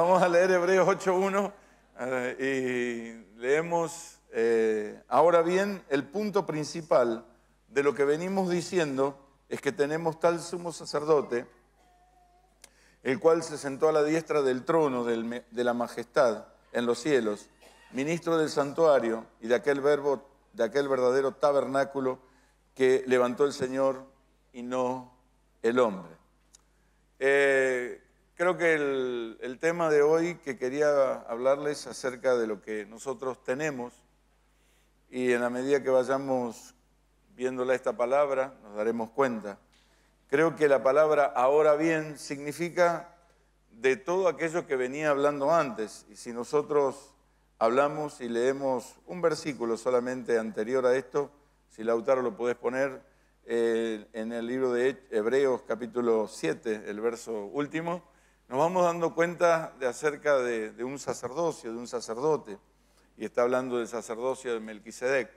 Vamos a leer Hebreos 8.1 eh, y leemos eh, ahora bien el punto principal de lo que venimos diciendo es que tenemos tal sumo sacerdote, el cual se sentó a la diestra del trono de la majestad en los cielos, ministro del santuario y de aquel verbo, de aquel verdadero tabernáculo que levantó el Señor y no el hombre. Eh, Creo que el, tema de hoy que quería hablarles acerca de lo que nosotros tenemos y en la medida que vayamos viéndola esta palabra nos daremos cuenta. Creo que la palabra ahora bien significa de todo aquello que venía hablando antes y si nosotros hablamos y leemos un versículo solamente anterior a esto, si Lautaro lo podés poner, eh, en el libro de Hebreos capítulo 7, el verso último, nos vamos dando cuenta de acerca de, de un sacerdocio, de un sacerdote, y está hablando del sacerdocio de Melquisedec.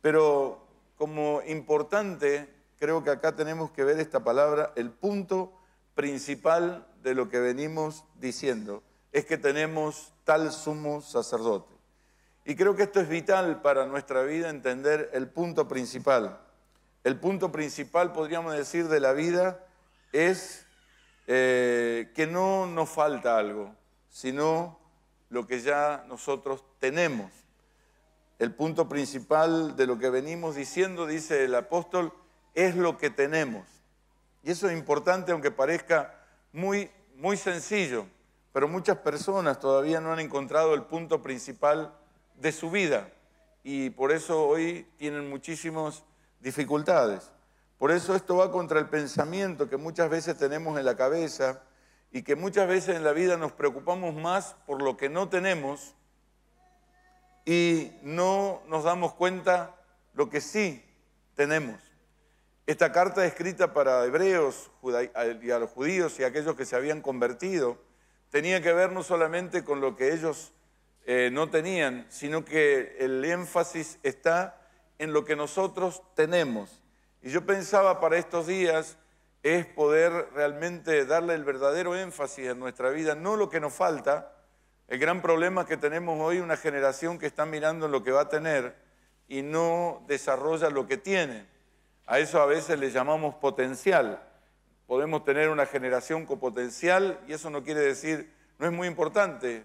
Pero como importante, creo que acá tenemos que ver esta palabra, el punto principal de lo que venimos diciendo, es que tenemos tal sumo sacerdote. Y creo que esto es vital para nuestra vida entender el punto principal. El punto principal, podríamos decir, de la vida es eh, que no nos falta algo, sino lo que ya nosotros tenemos. El punto principal de lo que venimos diciendo, dice el apóstol, es lo que tenemos. Y eso es importante, aunque parezca muy, muy sencillo, pero muchas personas todavía no han encontrado el punto principal de su vida y por eso hoy tienen muchísimas dificultades. Por eso esto va contra el pensamiento que muchas veces tenemos en la cabeza y que muchas veces en la vida nos preocupamos más por lo que no tenemos y no nos damos cuenta lo que sí tenemos. Esta carta escrita para hebreos y a los judíos y a aquellos que se habían convertido tenía que ver no solamente con lo que ellos eh, no tenían, sino que el énfasis está en lo que nosotros tenemos. Y yo pensaba para estos días es poder realmente darle el verdadero énfasis en nuestra vida, no lo que nos falta. El gran problema que tenemos hoy una generación que está mirando lo que va a tener y no desarrolla lo que tiene. A eso a veces le llamamos potencial. Podemos tener una generación con potencial y eso no quiere decir, no es muy importante.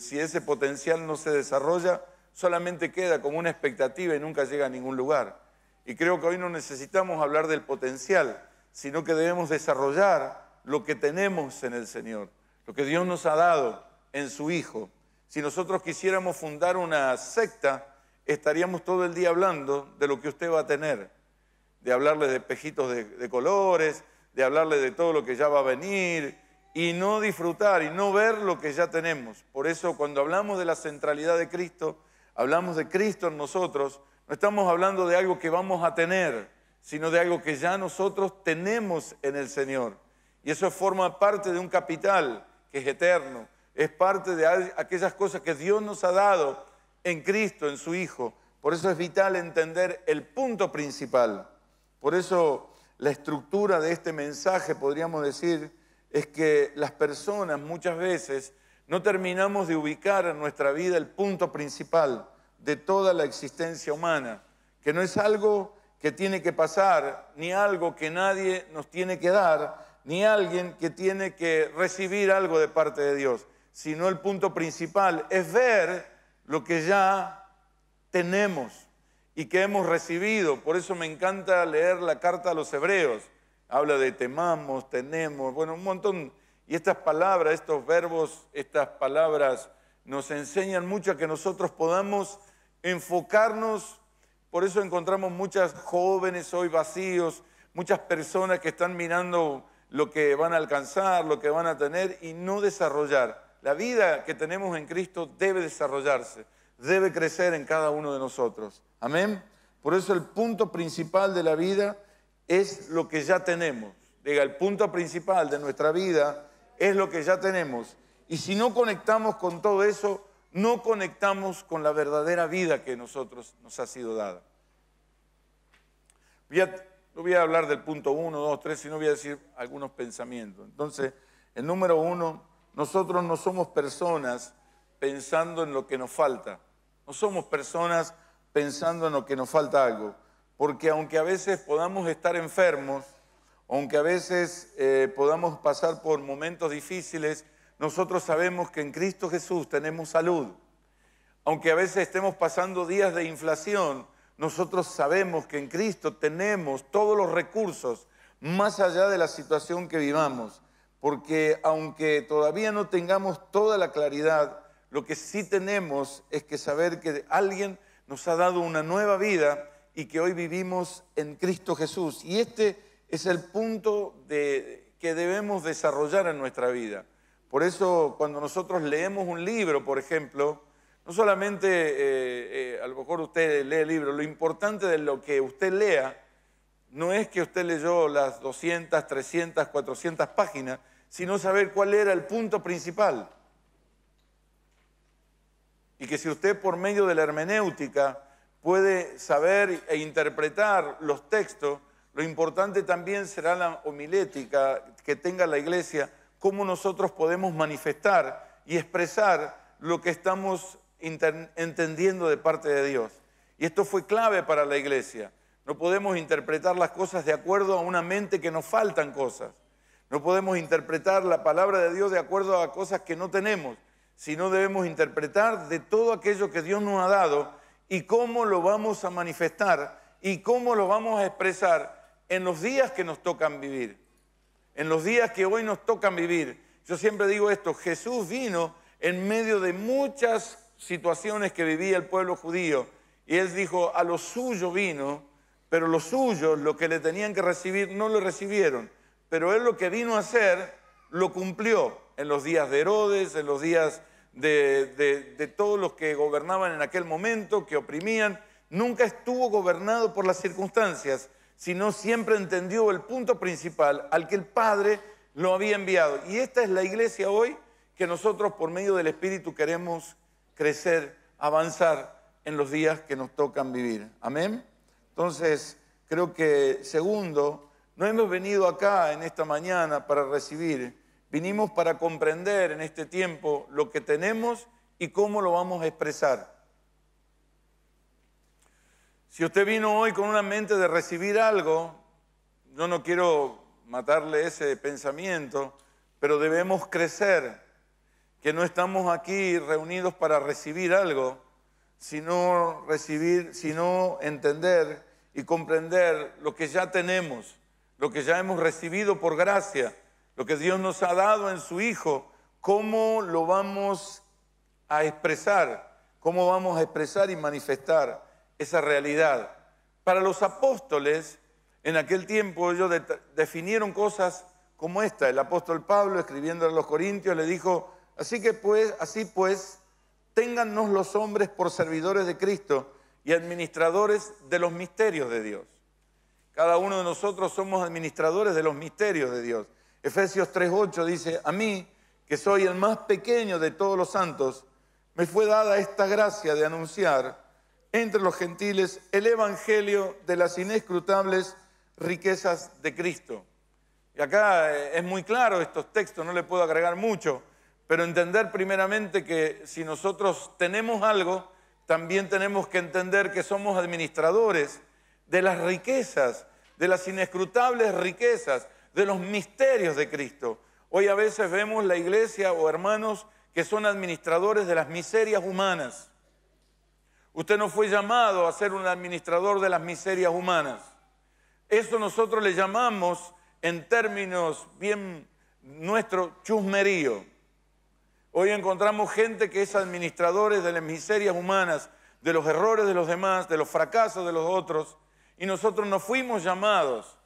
Si ese potencial no se desarrolla, solamente queda como una expectativa y nunca llega a ningún lugar. Y creo que hoy no necesitamos hablar del potencial, sino que debemos desarrollar lo que tenemos en el Señor, lo que Dios nos ha dado en su Hijo. Si nosotros quisiéramos fundar una secta, estaríamos todo el día hablando de lo que usted va a tener, de hablarle de pejitos de, de colores, de hablarle de todo lo que ya va a venir y no disfrutar y no ver lo que ya tenemos. Por eso cuando hablamos de la centralidad de Cristo, hablamos de Cristo en nosotros, no estamos hablando de algo que vamos a tener, sino de algo que ya nosotros tenemos en el Señor. Y eso forma parte de un capital que es eterno, es parte de aquellas cosas que Dios nos ha dado en Cristo, en su Hijo. Por eso es vital entender el punto principal. Por eso la estructura de este mensaje, podríamos decir, es que las personas muchas veces no terminamos de ubicar en nuestra vida el punto principal de toda la existencia humana, que no es algo que tiene que pasar, ni algo que nadie nos tiene que dar, ni alguien que tiene que recibir algo de parte de Dios, sino el punto principal es ver lo que ya tenemos y que hemos recibido. Por eso me encanta leer la carta a los hebreos. Habla de temamos, tenemos, bueno, un montón. Y estas palabras, estos verbos, estas palabras nos enseñan mucho a que nosotros podamos enfocarnos, por eso encontramos muchas jóvenes hoy vacíos, muchas personas que están mirando lo que van a alcanzar, lo que van a tener y no desarrollar. La vida que tenemos en Cristo debe desarrollarse, debe crecer en cada uno de nosotros. Amén. Por eso el punto principal de la vida es lo que ya tenemos. Diga, el punto principal de nuestra vida es lo que ya tenemos. Y si no conectamos con todo eso, no conectamos con la verdadera vida que nosotros nos ha sido dada. no voy a hablar del punto 1, 2, 3, sino voy a decir algunos pensamientos. Entonces, el número uno, nosotros no somos personas pensando en lo que nos falta. No somos personas pensando en lo que nos falta algo. Porque aunque a veces podamos estar enfermos, aunque a veces eh, podamos pasar por momentos difíciles, nosotros sabemos que en Cristo Jesús tenemos salud. Aunque a veces estemos pasando días de inflación, nosotros sabemos que en Cristo tenemos todos los recursos más allá de la situación que vivamos. Porque aunque todavía no tengamos toda la claridad, lo que sí tenemos es que saber que alguien nos ha dado una nueva vida y que hoy vivimos en Cristo Jesús. Y este es el punto que debemos desarrollar en nuestra vida. Por eso cuando nosotros leemos un libro, por ejemplo, no solamente eh, eh, a lo mejor usted lee el libro, lo importante de lo que usted lea no es que usted leyó las 200, 300, 400 páginas, sino saber cuál era el punto principal. Y que si usted por medio de la hermenéutica puede saber e interpretar los textos, lo importante también será la homilética que tenga la iglesia cómo nosotros podemos manifestar y expresar lo que estamos entendiendo de parte de Dios. Y esto fue clave para la iglesia. No podemos interpretar las cosas de acuerdo a una mente que nos faltan cosas. No podemos interpretar la palabra de Dios de acuerdo a cosas que no tenemos, sino debemos interpretar de todo aquello que Dios nos ha dado y cómo lo vamos a manifestar y cómo lo vamos a expresar en los días que nos tocan vivir en los días que hoy nos tocan vivir. Yo siempre digo esto, Jesús vino en medio de muchas situaciones que vivía el pueblo judío y él dijo, a lo suyo vino, pero los suyos, lo que le tenían que recibir, no lo recibieron. Pero él lo que vino a hacer, lo cumplió en los días de Herodes, en los días de todos los que gobernaban en aquel momento, que oprimían. Nunca estuvo gobernado por las circunstancias, sino siempre entendió el punto principal al que el Padre lo había enviado. Y esta es la iglesia hoy que nosotros por medio del Espíritu queremos crecer, avanzar en los días que nos tocan vivir. Amén. Entonces, creo que segundo, no hemos venido acá en esta mañana para recibir, vinimos para comprender en este tiempo lo que tenemos y cómo lo vamos a expresar. Si usted vino hoy con una mente de recibir algo, yo no quiero matarle ese pensamiento, pero debemos crecer, que no estamos aquí reunidos para recibir algo, sino recibir, sino entender y comprender lo que ya tenemos, lo que ya hemos recibido por gracia, lo que Dios nos ha dado en su Hijo, cómo lo vamos a expresar, cómo vamos a expresar y manifestar esa realidad. Para los apóstoles, en aquel tiempo ellos definieron cosas como esta. El apóstol Pablo, escribiendo a los Corintios, le dijo, así que pues, así pues, téngannos los hombres por servidores de Cristo y administradores de los misterios de Dios. Cada uno de nosotros somos administradores de los misterios de Dios. Efesios 3:8 dice, a mí, que soy el más pequeño de todos los santos, me fue dada esta gracia de anunciar entre los gentiles el Evangelio de las inescrutables riquezas de Cristo. Y acá eh, es muy claro estos textos, no le puedo agregar mucho, pero entender primeramente que si nosotros tenemos algo, también tenemos que entender que somos administradores de las riquezas, de las inescrutables riquezas, de los misterios de Cristo. Hoy a veces vemos la iglesia o hermanos que son administradores de las miserias humanas. Usted no fue llamado a ser un administrador de las miserias humanas. Eso nosotros le llamamos, en términos bien nuestro, chusmerío. Hoy encontramos gente que es administradores de las miserias humanas, de los errores de los demás, de los fracasos de los otros, y nosotros no fuimos llamados,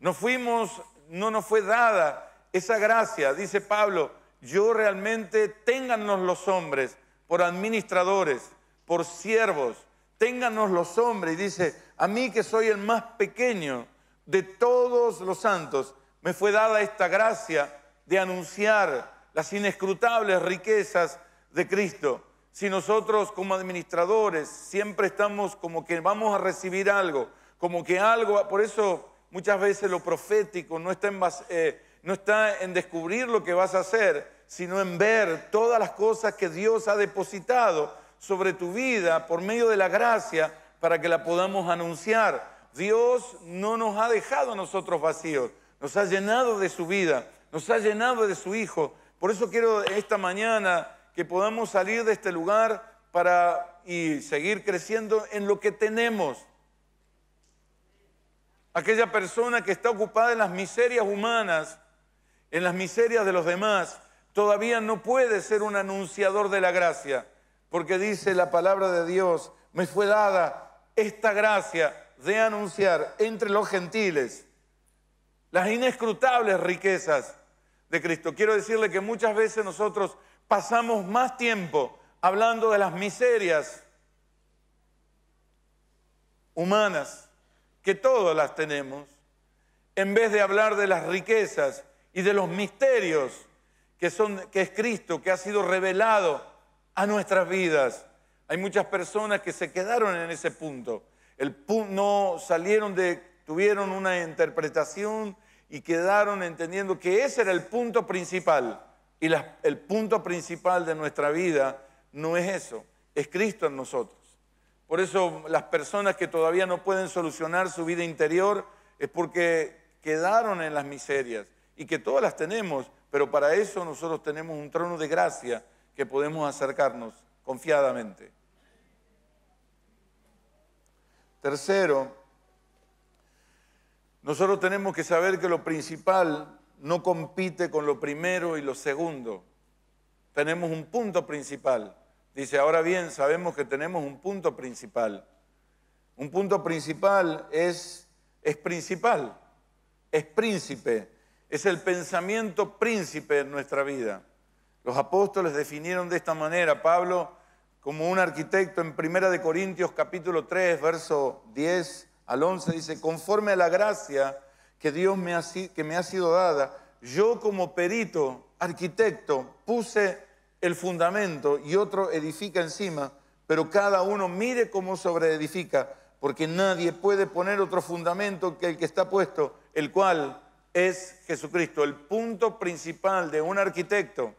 no fuimos, no nos fue dada esa gracia, dice Pablo, yo realmente téngannos los hombres por administradores por siervos, ténganos los hombres. Y dice, a mí que soy el más pequeño de todos los santos, me fue dada esta gracia de anunciar las inescrutables riquezas de Cristo. Si nosotros como administradores siempre estamos como que vamos a recibir algo, como que algo, por eso muchas veces lo profético no está en, eh, no está en descubrir lo que vas a hacer, sino en ver todas las cosas que Dios ha depositado sobre tu vida por medio de la gracia para que la podamos anunciar. Dios no nos ha dejado nosotros vacíos, nos ha llenado de su vida, nos ha llenado de su Hijo. Por eso quiero esta mañana que podamos salir de este lugar para y seguir creciendo en lo que tenemos. Aquella persona que está ocupada en las miserias humanas, en las miserias de los demás, todavía no puede ser un anunciador de la gracia porque dice la palabra de Dios, me fue dada esta gracia de anunciar entre los gentiles las inescrutables riquezas de Cristo. Quiero decirle que muchas veces nosotros pasamos más tiempo hablando de las miserias humanas, que todas las tenemos, en vez de hablar de las riquezas y de los misterios que, son, que es Cristo, que ha sido revelado a nuestras vidas. Hay muchas personas que se quedaron en ese punto. El no salieron de, tuvieron una interpretación y quedaron entendiendo que ese era el punto principal. Y el punto principal de nuestra vida no es eso, es Cristo en nosotros. Por eso las personas que todavía no pueden solucionar su vida interior es porque quedaron en las miserias y que todas las tenemos, pero para eso nosotros tenemos un trono de gracia que podemos acercarnos confiadamente. Tercero, nosotros tenemos que saber que lo principal no compite con lo primero y lo segundo. Tenemos un punto principal. Dice, ahora bien, sabemos que tenemos un punto principal. Un punto principal es, es principal, es príncipe, es el pensamiento príncipe en nuestra vida. Los apóstoles definieron de esta manera a Pablo como un arquitecto en Primera de Corintios capítulo 3, verso 10 al 11 dice, "Conforme a la gracia que Dios me ha, me ha sido dada, yo como perito, arquitecto, puse el fundamento y otro edifica encima, pero cada uno mire cómo sobreedifica, porque nadie puede poner otro fundamento que el que está puesto, el cual es Jesucristo. El punto principal de un arquitecto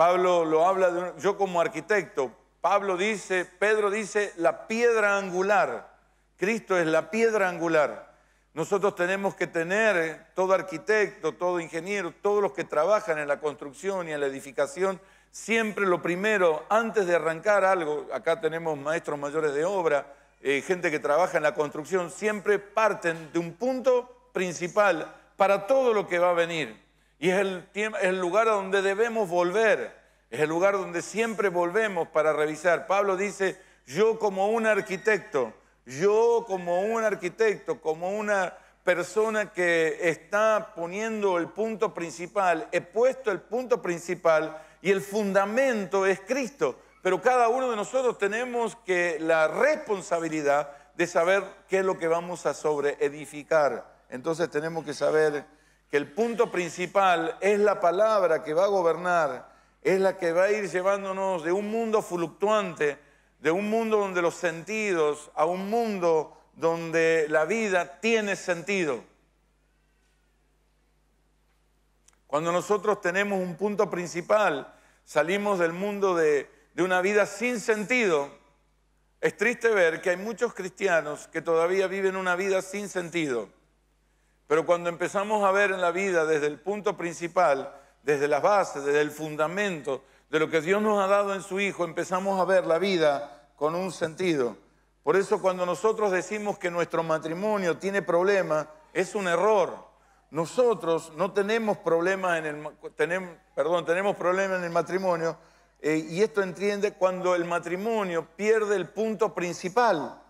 Pablo lo habla de, yo como arquitecto, Pablo dice, Pedro dice, la piedra angular. Cristo es la piedra angular. Nosotros tenemos que tener, eh, todo arquitecto, todo ingeniero, todos los que trabajan en la construcción y en la edificación, siempre lo primero, antes de arrancar algo, acá tenemos maestros mayores de obra, eh, gente que trabaja en la construcción, siempre parten de un punto principal para todo lo que va a venir. Y es el, lugar a donde debemos volver. Es el lugar donde siempre volvemos para revisar. Pablo dice, yo como un arquitecto, yo como un arquitecto, como una persona que está poniendo el punto principal, he puesto el punto principal y el fundamento es Cristo. Pero cada uno de nosotros tenemos que la responsabilidad de saber qué es lo que vamos a sobre edificar. Entonces tenemos que saber que el punto principal es la palabra que va a gobernar, es la que va a ir llevándonos de un mundo fluctuante, de un mundo donde los sentidos, a un mundo donde la vida tiene sentido. Cuando nosotros tenemos un punto principal, salimos del mundo de, de, una vida sin sentido, es triste ver que hay muchos cristianos que todavía viven una vida sin sentido. Pero cuando empezamos a ver en la vida desde el punto principal, desde las bases, desde el fundamento de lo que Dios nos ha dado en su Hijo, empezamos a ver la vida con un sentido. Por eso cuando nosotros decimos que nuestro matrimonio tiene problemas, es un error. Nosotros no tenemos problemas en el, tenemos, perdón, tenemos problemas en el matrimonio eh, y esto entiende cuando el matrimonio pierde el punto principal.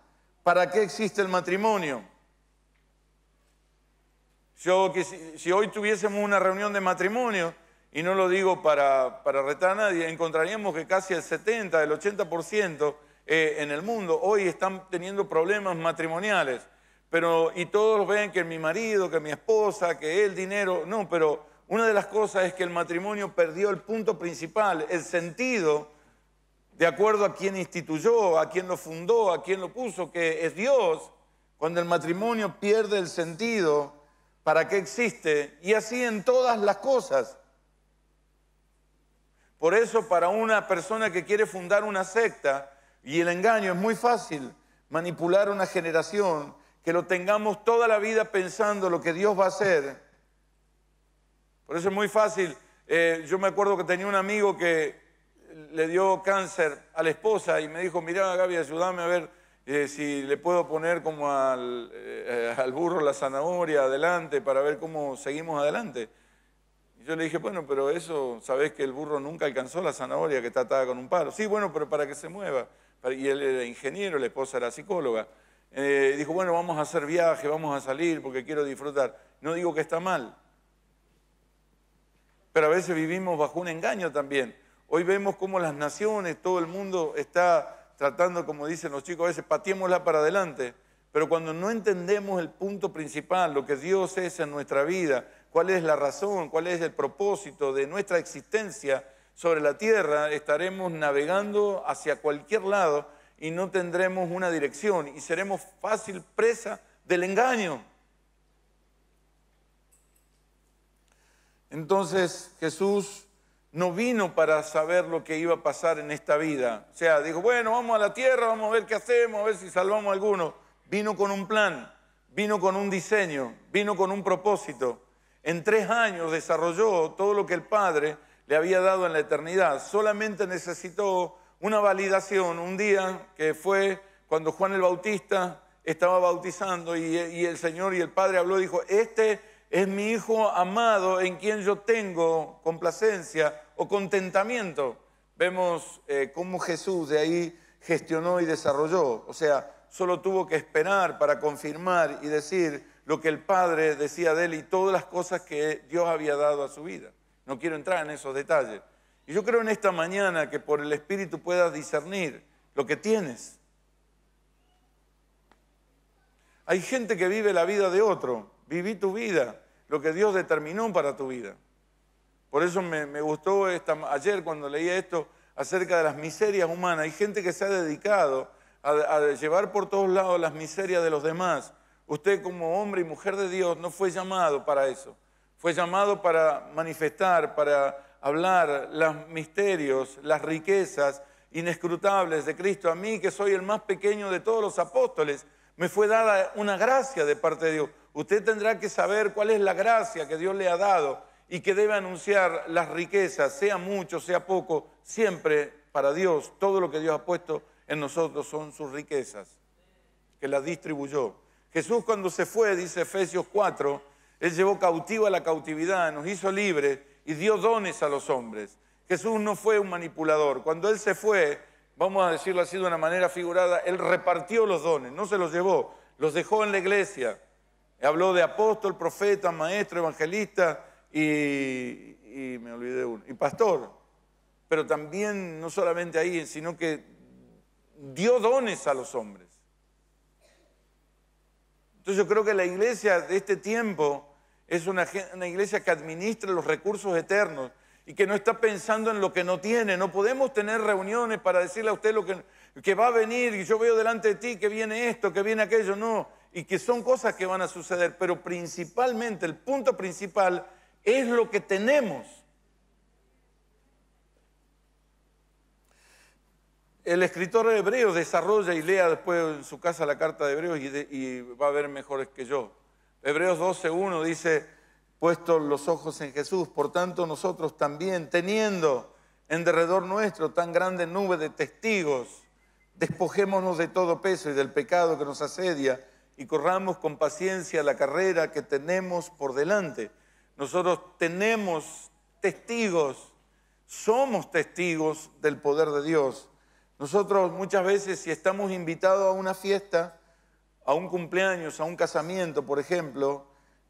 ¿Para qué existe el matrimonio? si, hoy tuviésemos una reunión de matrimonio, y no lo digo para, para retar a nadie, encontraríamos que casi el 70, el 80% eh, en el mundo hoy están teniendo problemas matrimoniales. Pero, y todos ven que mi marido, que mi esposa, que el dinero, no, pero una de las cosas es que el matrimonio perdió el punto principal, el sentido, de acuerdo a quien instituyó, a quien lo fundó, a quien lo puso, que es Dios. Cuando el matrimonio pierde el sentido, para qué existe y así en todas las cosas. Por eso para una persona que quiere fundar una secta y el engaño es muy fácil manipular una generación, que lo tengamos toda la vida pensando lo que Dios va a hacer. Por eso es muy fácil. Eh, yo me acuerdo que tenía un amigo que le dio cáncer a la esposa y me dijo, mira Gaby, ayúdame a ver eh, si le puedo poner como eh, al, burro la zanahoria adelante para ver cómo seguimos adelante. yo le dije, bueno, pero eso, ¿sabés que el burro nunca alcanzó la zanahoria que está atada con un palo? Sí, bueno, pero para que se mueva. Y él era ingeniero, la esposa era psicóloga. Eh, dijo, bueno, vamos a hacer viaje, vamos a salir porque quiero disfrutar. No digo que está mal, pero a veces vivimos bajo un engaño también. Hoy vemos cómo las naciones, todo el mundo está tratando, como dicen los chicos a veces, patiémosla para adelante. Pero cuando no entendemos el punto principal, lo que Dios es en nuestra vida, cuál es la razón, cuál es el propósito de nuestra existencia sobre la tierra, estaremos navegando hacia cualquier lado y no tendremos una dirección y seremos fácil presa del engaño. Entonces Jesús no vino para saber lo que iba a pasar en esta vida. O sea, dijo, bueno, vamos a la tierra, vamos a ver qué hacemos, a ver si salvamos a alguno. Vino con un plan, vino con un diseño, vino con un propósito. En tres años desarrolló todo lo que el Padre le había dado en la eternidad. Solamente necesitó una validación. Un día que fue cuando Juan el Bautista estaba bautizando y, y el Señor y el Padre habló, dijo, este es mi Hijo amado en quien yo tengo complacencia o contentamiento. Vemos eh, cómo Jesús de ahí gestionó y desarrolló. O sea, solo tuvo que esperar para confirmar y decir lo que el Padre decía de él y todas las cosas que Dios había dado a su vida. No quiero entrar en esos detalles. Y yo creo en esta mañana que por el Espíritu puedas discernir lo que tienes. Hay gente que vive la vida de otro. Viví tu vida lo que Dios determinó para tu vida. Por eso me, gustó ayer cuando leía esto acerca de las miserias humanas. Hay gente que se ha dedicado a, a llevar por todos lados las miserias de los demás. Usted como hombre y mujer de Dios no fue llamado para eso. Fue llamado para manifestar, para hablar los misterios, las riquezas inescrutables de Cristo. A mí, que soy el más pequeño de todos los apóstoles, me fue dada una gracia de parte de Dios. Usted tendrá que saber cuál es la gracia que Dios le ha dado y que debe anunciar las riquezas, sea mucho, sea poco, siempre para Dios, todo lo que Dios ha puesto en nosotros son sus riquezas, que las distribuyó. Jesús cuando se fue, dice Efesios 4, Él llevó a la cautividad, nos hizo libres y dio dones a los hombres. Jesús no fue un manipulador. Cuando Él se fue, vamos a decirlo así de una manera figurada, Él repartió los dones, no se los llevó, los dejó en la iglesia. Habló de apóstol, profeta, maestro, evangelista y, me olvidé uno, y pastor. Pero también, no solamente ahí, sino que dio dones a los hombres. Entonces yo creo que la iglesia de este tiempo es una, iglesia que administra los recursos eternos y que no está pensando en lo que no tiene. No podemos tener reuniones para decirle a usted lo que, que va a venir, y yo veo delante de ti que viene esto, que viene aquello. No, y que son cosas que van a suceder, pero principalmente, el punto principal es lo que tenemos. El escritor de Hebreos desarrolla y lea después en su casa la carta de Hebreos y, va a ver mejores que yo. Hebreos 12.1 dice, puesto los ojos en Jesús, por tanto nosotros también, teniendo en derredor nuestro tan grande nube de testigos, despojémonos de todo peso y del pecado que nos asedia y corramos con paciencia la carrera que tenemos por delante. Nosotros tenemos testigos, somos testigos del poder de Dios. Nosotros muchas veces si estamos invitados a una fiesta, a un cumpleaños, a un casamiento, por ejemplo,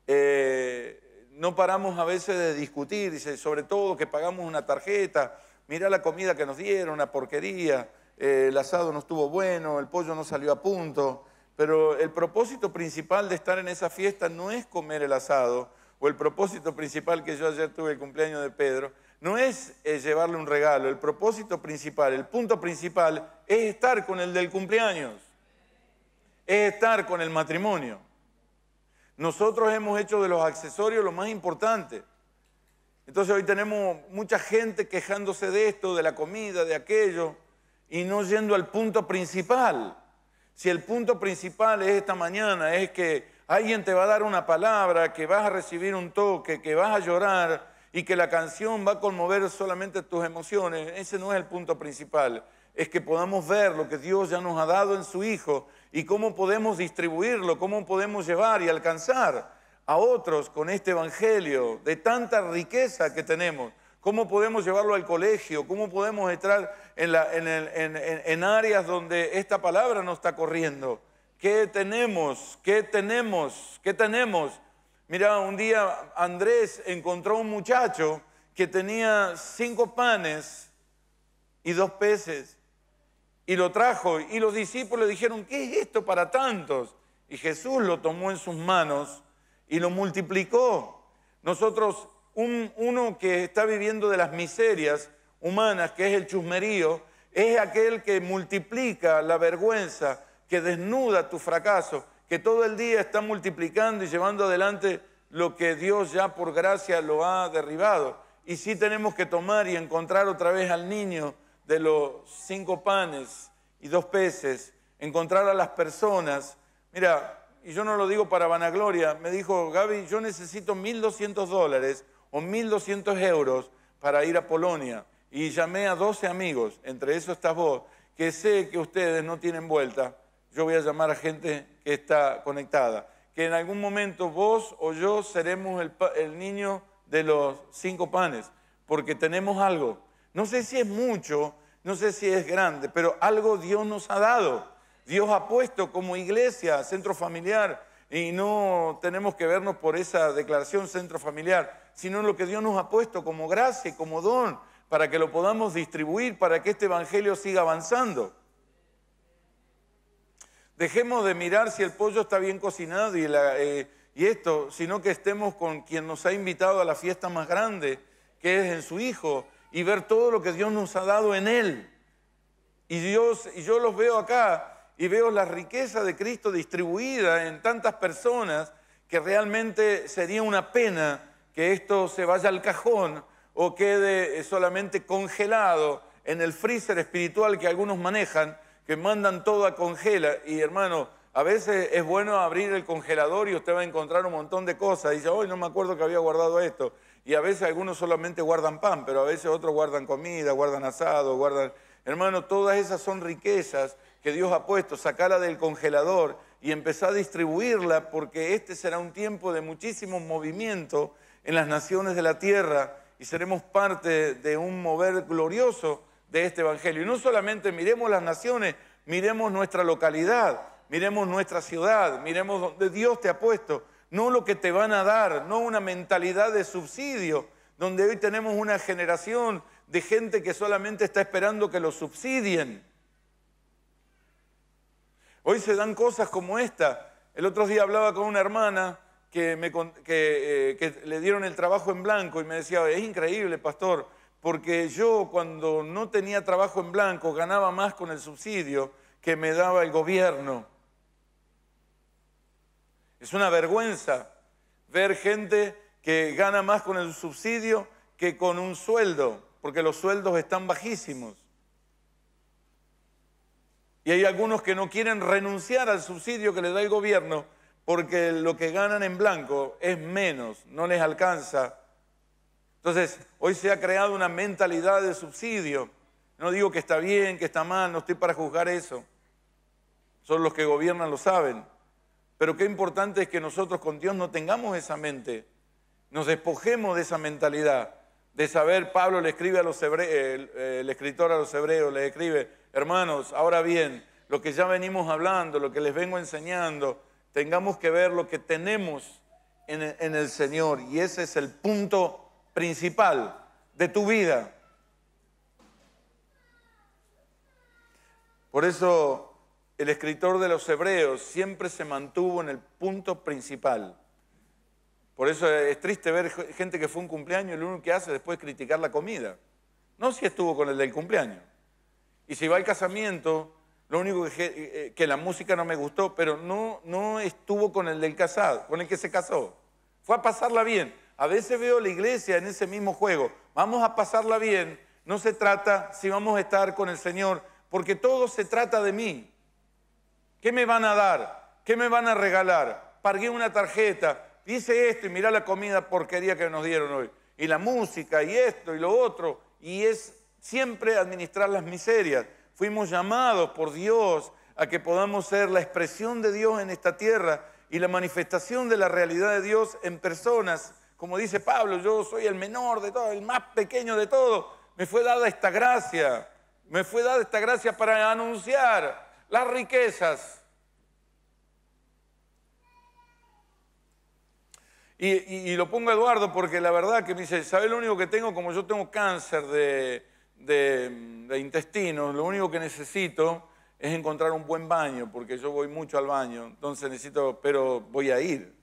eh, no paramos a veces de discutir, sobre todo que pagamos una tarjeta, mira la comida que nos dieron, una porquería, eh, el asado no estuvo bueno, el pollo no salió a punto, pero el propósito principal de estar en esa fiesta no es comer el asado, o el propósito principal que yo ayer tuve el cumpleaños de Pedro, no es eh, llevarle un regalo, el propósito principal, el punto principal es estar con el del cumpleaños, es estar con el matrimonio. Nosotros hemos hecho de los accesorios lo más importante. Entonces hoy tenemos mucha gente quejándose de esto, de la comida, de aquello, y no yendo al punto principal. Si el punto principal es esta mañana, es que alguien te va a dar una palabra, que vas a recibir un toque, que vas a llorar y que la canción va a conmover solamente tus emociones, ese no es el punto principal. Es que podamos ver lo que Dios ya nos ha dado en su Hijo y cómo podemos distribuirlo, cómo podemos llevar y alcanzar a otros con este Evangelio de tanta riqueza que tenemos cómo podemos llevarlo al colegio, cómo podemos entrar en, áreas donde esta palabra no está corriendo. ¿Qué tenemos? ¿Qué tenemos? ¿Qué tenemos? Mira, un día Andrés encontró un muchacho que tenía cinco panes y dos peces y lo trajo y los discípulos le dijeron, ¿qué es esto para tantos? Y Jesús lo tomó en sus manos y lo multiplicó. Nosotros uno que está viviendo de las miserias humanas, que es el chusmerío, es aquel que multiplica la vergüenza, que desnuda tu fracaso, que todo el día está multiplicando y llevando adelante lo que Dios ya por gracia lo ha derribado. Y si tenemos que tomar y encontrar otra vez al niño de los cinco panes y dos peces, encontrar a las personas. Mira, y yo no lo digo para vanagloria, me dijo Gaby, yo necesito 1.200 dólares o 1.200 euros para ir a Polonia. Y llamé a 12 amigos, entre esos estás vos, que sé que ustedes no tienen vuelta. Yo voy a llamar a gente que está conectada. Que en algún momento vos o yo seremos el, el niño de los cinco panes, porque tenemos algo. No sé si es mucho, no sé si es grande, pero algo Dios nos ha dado. Dios ha puesto como iglesia, centro familiar, y no tenemos que vernos por esa declaración centro familiar, sino en lo que Dios nos ha puesto como gracia, como don, para que lo podamos distribuir, para que este Evangelio siga avanzando. Dejemos de mirar si el pollo está bien cocinado eh, y, esto, sino que estemos con quien nos ha invitado a la fiesta más grande, que es en su Hijo, y ver todo lo que Dios nos ha dado en Él. Y, Dios, y yo los veo acá y veo la riqueza de Cristo distribuida en tantas personas que realmente sería una pena que esto se vaya al cajón o quede eh, solamente congelado en el freezer espiritual que algunos manejan, que mandan todo a congela. Y hermano, a veces es bueno abrir el congelador y usted va a encontrar un montón de cosas. Y dice, hoy no me acuerdo que había guardado esto. Y a veces algunos solamente guardan pan, pero a veces otros guardan comida, guardan asado, guardan... Hermano, todas esas son riquezas que Dios ha puesto, sacala del congelador y empezar a distribuirla porque este será un tiempo de muchísimo movimiento en las naciones de la tierra y seremos parte de un mover glorioso de este Evangelio. Y no solamente miremos las naciones, miremos nuestra localidad, miremos nuestra ciudad, miremos donde Dios te ha puesto, no lo que te van a dar, no una mentalidad de subsidio, donde hoy tenemos una generación de gente que solamente está esperando que lo subsidien Hoy se dan cosas como esta. El otro día hablaba con una hermana eh, que, le dieron el trabajo en blanco y me decía, es increíble, pastor, porque yo cuando no tenía trabajo en blanco ganaba más con el subsidio que me daba el gobierno. Es una vergüenza ver gente que gana más con el subsidio que con un sueldo, porque los sueldos están bajísimos. Y hay algunos que no quieren renunciar al subsidio que les da el gobierno porque lo que ganan en blanco es menos, no les alcanza. Entonces, hoy se ha creado una mentalidad de subsidio. No digo que está bien, que está mal, no estoy para juzgar eso. Son los que gobiernan, lo saben. Pero qué importante es que nosotros con Dios no tengamos esa mente, nos despojemos de esa mentalidad, de saber, Pablo le escribe a los hebreos, el, el escritor a los hebreos, le escribe, Hermanos, ahora bien, lo que ya venimos hablando, lo que les vengo enseñando, tengamos que ver lo que tenemos en, el Señor. Y ese es el punto principal de tu vida. Por eso el escritor de los Hebreos siempre se mantuvo en el punto principal. Por eso es triste ver gente que fue un cumpleaños y lo único que hace después es criticar la comida. No si estuvo con el del cumpleaños. Y si va al casamiento, lo único eh, eh, que, la música no me gustó, pero no, no estuvo con el del casado, con el que se casó. Fue a pasarla bien. A veces veo la iglesia en ese mismo juego. Vamos a pasarla bien. No se trata si vamos a estar con el Señor, porque todo se trata de mí. ¿Qué me van a dar? ¿Qué me van a regalar? Pargué una tarjeta, dice esto y mirá la comida porquería que nos dieron hoy. Y la música y esto y lo otro. Y es siempre administrar las miserias. Fuimos llamados por Dios a que podamos ser la expresión de Dios en esta tierra y la manifestación de la realidad de Dios en personas. Como dice Pablo, yo soy el menor de todos, el más pequeño de todos. Me fue dada esta gracia. Me fue dada esta gracia para anunciar las riquezas. Y, lo pongo a Eduardo porque la verdad que me dice, ¿sabes lo único que tengo? Como yo tengo cáncer de, de, intestinos, intestino, lo único que necesito es encontrar un buen baño, porque yo voy mucho al baño, entonces necesito, pero voy a ir.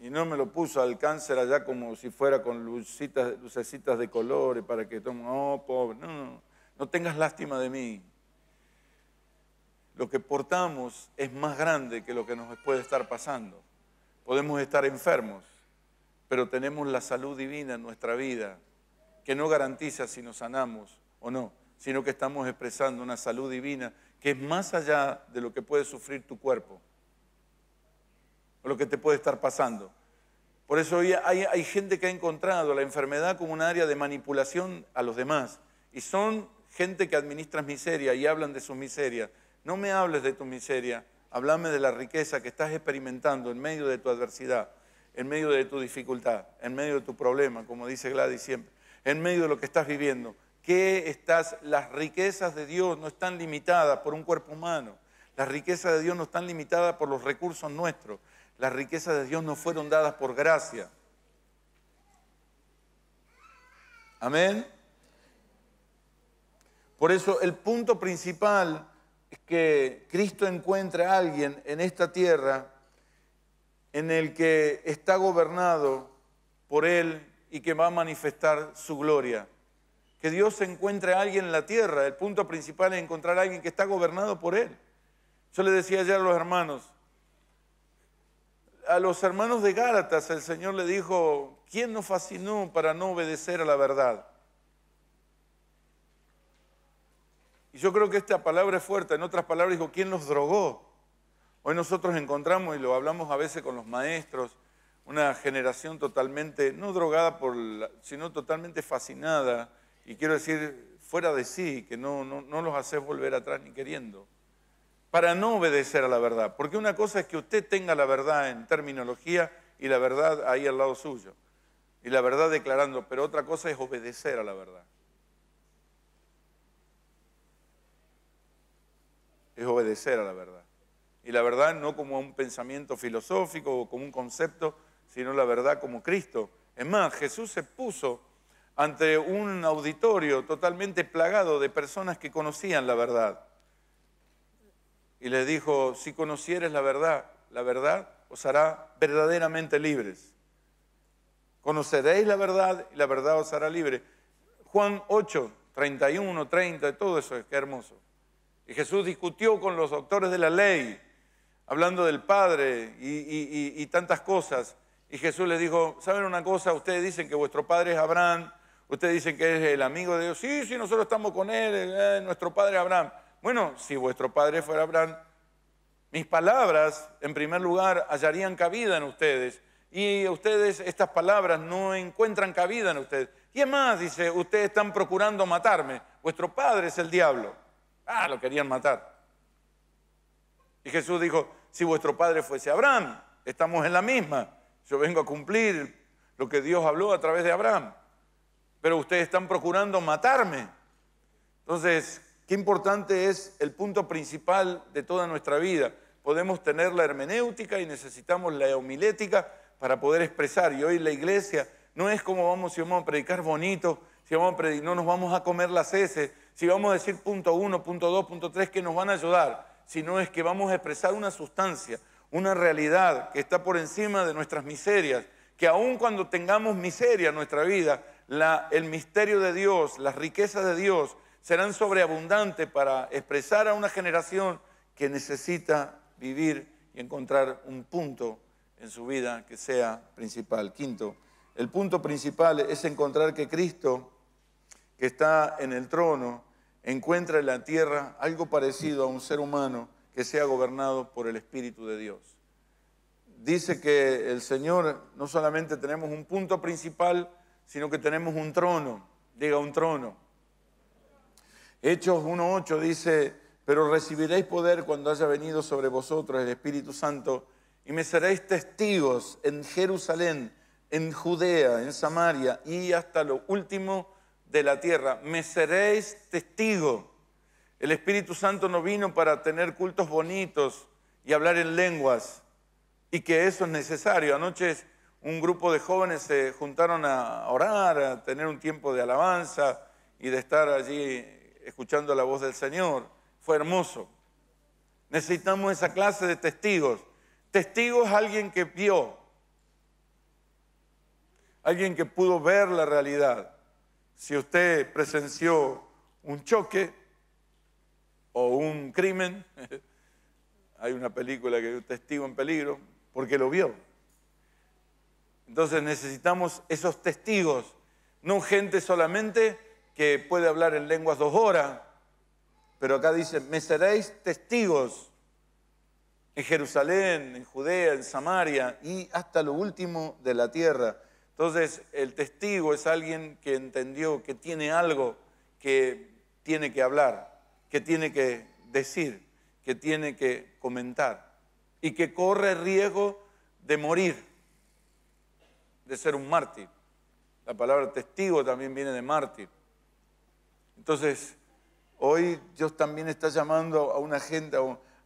Y no me lo puso al cáncer allá como si fuera con lucecitas de colores para que tomo, oh, pobre, no, no, no tengas lástima de mí. Lo que portamos es más grande que lo que nos puede estar pasando. Podemos estar enfermos, pero tenemos la salud divina en nuestra vida, que no garantiza si nos sanamos o no, sino que estamos expresando una salud divina que es más allá de lo que puede sufrir tu cuerpo o lo que te puede estar pasando. Por eso hay, gente que ha encontrado la enfermedad como un área de manipulación a los demás y son gente que administra miseria y hablan de su miseria. No me hables de tu miseria, háblame de la riqueza que estás experimentando en medio de tu adversidad en medio de tu dificultad, en medio de tu problema, como dice Gladys siempre, en medio de lo que estás viviendo. que estás? Las riquezas de Dios no están limitadas por un cuerpo humano. Las riquezas de Dios no están limitadas por los recursos nuestros. Las riquezas de Dios no fueron dadas por gracia. Amén. Por eso el punto principal es que Cristo encuentra a alguien en esta tierra en el que está gobernado por Él y que va a manifestar su gloria. Que Dios encuentre a alguien en la tierra. El punto principal es encontrar a alguien que está gobernado por Él. Yo le decía ayer a los hermanos, a los hermanos de Gálatas el Señor le dijo, ¿quién nos fascinó para no obedecer a la verdad? Y yo creo que esta palabra es fuerte. En otras palabras dijo, ¿quién nos drogó Hoy nosotros encontramos, y lo hablamos a veces con los maestros, una generación totalmente, no drogada, por sino totalmente fascinada, y quiero decir, fuera de sí, que no, no, no los haces volver atrás ni queriendo, para no obedecer a la verdad. Porque una cosa es que usted tenga la verdad en terminología y la verdad ahí al lado suyo, y la verdad declarando, pero otra cosa es obedecer a la verdad. Es obedecer a la verdad y la verdad no como un pensamiento filosófico o como un concepto, sino la verdad como Cristo. Es más, Jesús se puso ante un auditorio totalmente plagado de personas que conocían la verdad. Y les dijo, si conocieres la verdad, la verdad os hará verdaderamente libres. Conoceréis la verdad y la verdad os hará libre. Juan 8, 31, 30, todo eso es hermoso. Y Jesús discutió con los doctores de la ley hablando del Padre y, tantas cosas. Y Jesús les dijo, ¿saben una cosa? Ustedes dicen que vuestro padre es Abraham, ustedes dicen que es el amigo de Dios. Sí, sí, nosotros estamos con él, eh, eh, nuestro padre es Abraham. Bueno, si vuestro padre fuera Abraham, mis palabras, en primer lugar, hallarían cabida en ustedes. Y ustedes, estas palabras no encuentran cabida en ustedes. Y más, dice, ustedes están procurando matarme. Vuestro padre es el diablo. Ah, lo querían matar. Y Jesús dijo, si vuestro padre fuese Abraham, estamos en la misma. Yo vengo a cumplir lo que Dios habló a través de Abraham. Pero ustedes están procurando matarme. Entonces, qué importante es el punto principal de toda nuestra vida. Podemos tener la hermenéutica y necesitamos la homilética para poder expresar. Y hoy la iglesia no es como vamos si vamos a predicar bonito, si vamos a no nos vamos a comer las heces, si vamos a decir punto uno, punto dos, punto tres que nos van a ayudar sino es que vamos a expresar una sustancia, una realidad que está por encima de nuestras miserias, que aun cuando tengamos miseria en nuestra vida, el misterio de Dios, las riquezas de Dios serán sobreabundantes para expresar a una generación que necesita vivir y encontrar un punto en su vida que sea principal. Quinto, el punto principal es encontrar que Cristo, que está en el trono, encuentra en la tierra algo parecido a un ser humano que sea gobernado por el Espíritu de Dios. Dice que el Señor no solamente tenemos un punto principal, sino que tenemos un trono. Diga un trono. Hechos 1.8 dice, pero recibiréis poder cuando haya venido sobre vosotros el Espíritu Santo y me seréis testigos en Jerusalén, en Judea, en Samaria y hasta lo último de la tierra, me seréis testigo. El Espíritu Santo no vino para tener cultos bonitos y hablar en lenguas, y que eso es necesario. Anoche un grupo de jóvenes se juntaron a orar, a tener un tiempo de alabanza y de estar allí escuchando la voz del Señor. Fue hermoso. Necesitamos esa clase de testigos. Testigos, alguien que vio, alguien que pudo ver la realidad. Si usted presenció un choque o un crimen, hay una película que es un testigo en peligro, porque lo vio. Entonces necesitamos esos testigos, no gente solamente que puede hablar en lenguas dos horas, pero acá dice, me seréis testigos en Jerusalén, en Judea, en Samaria y hasta lo último de la tierra. Entonces, el testigo es alguien que entendió que tiene algo que tiene que hablar, que tiene que decir, que tiene que comentar y que corre riesgo de morir, de ser un mártir. La palabra testigo también viene de mártir. Entonces, hoy Dios también está llamando a una gente,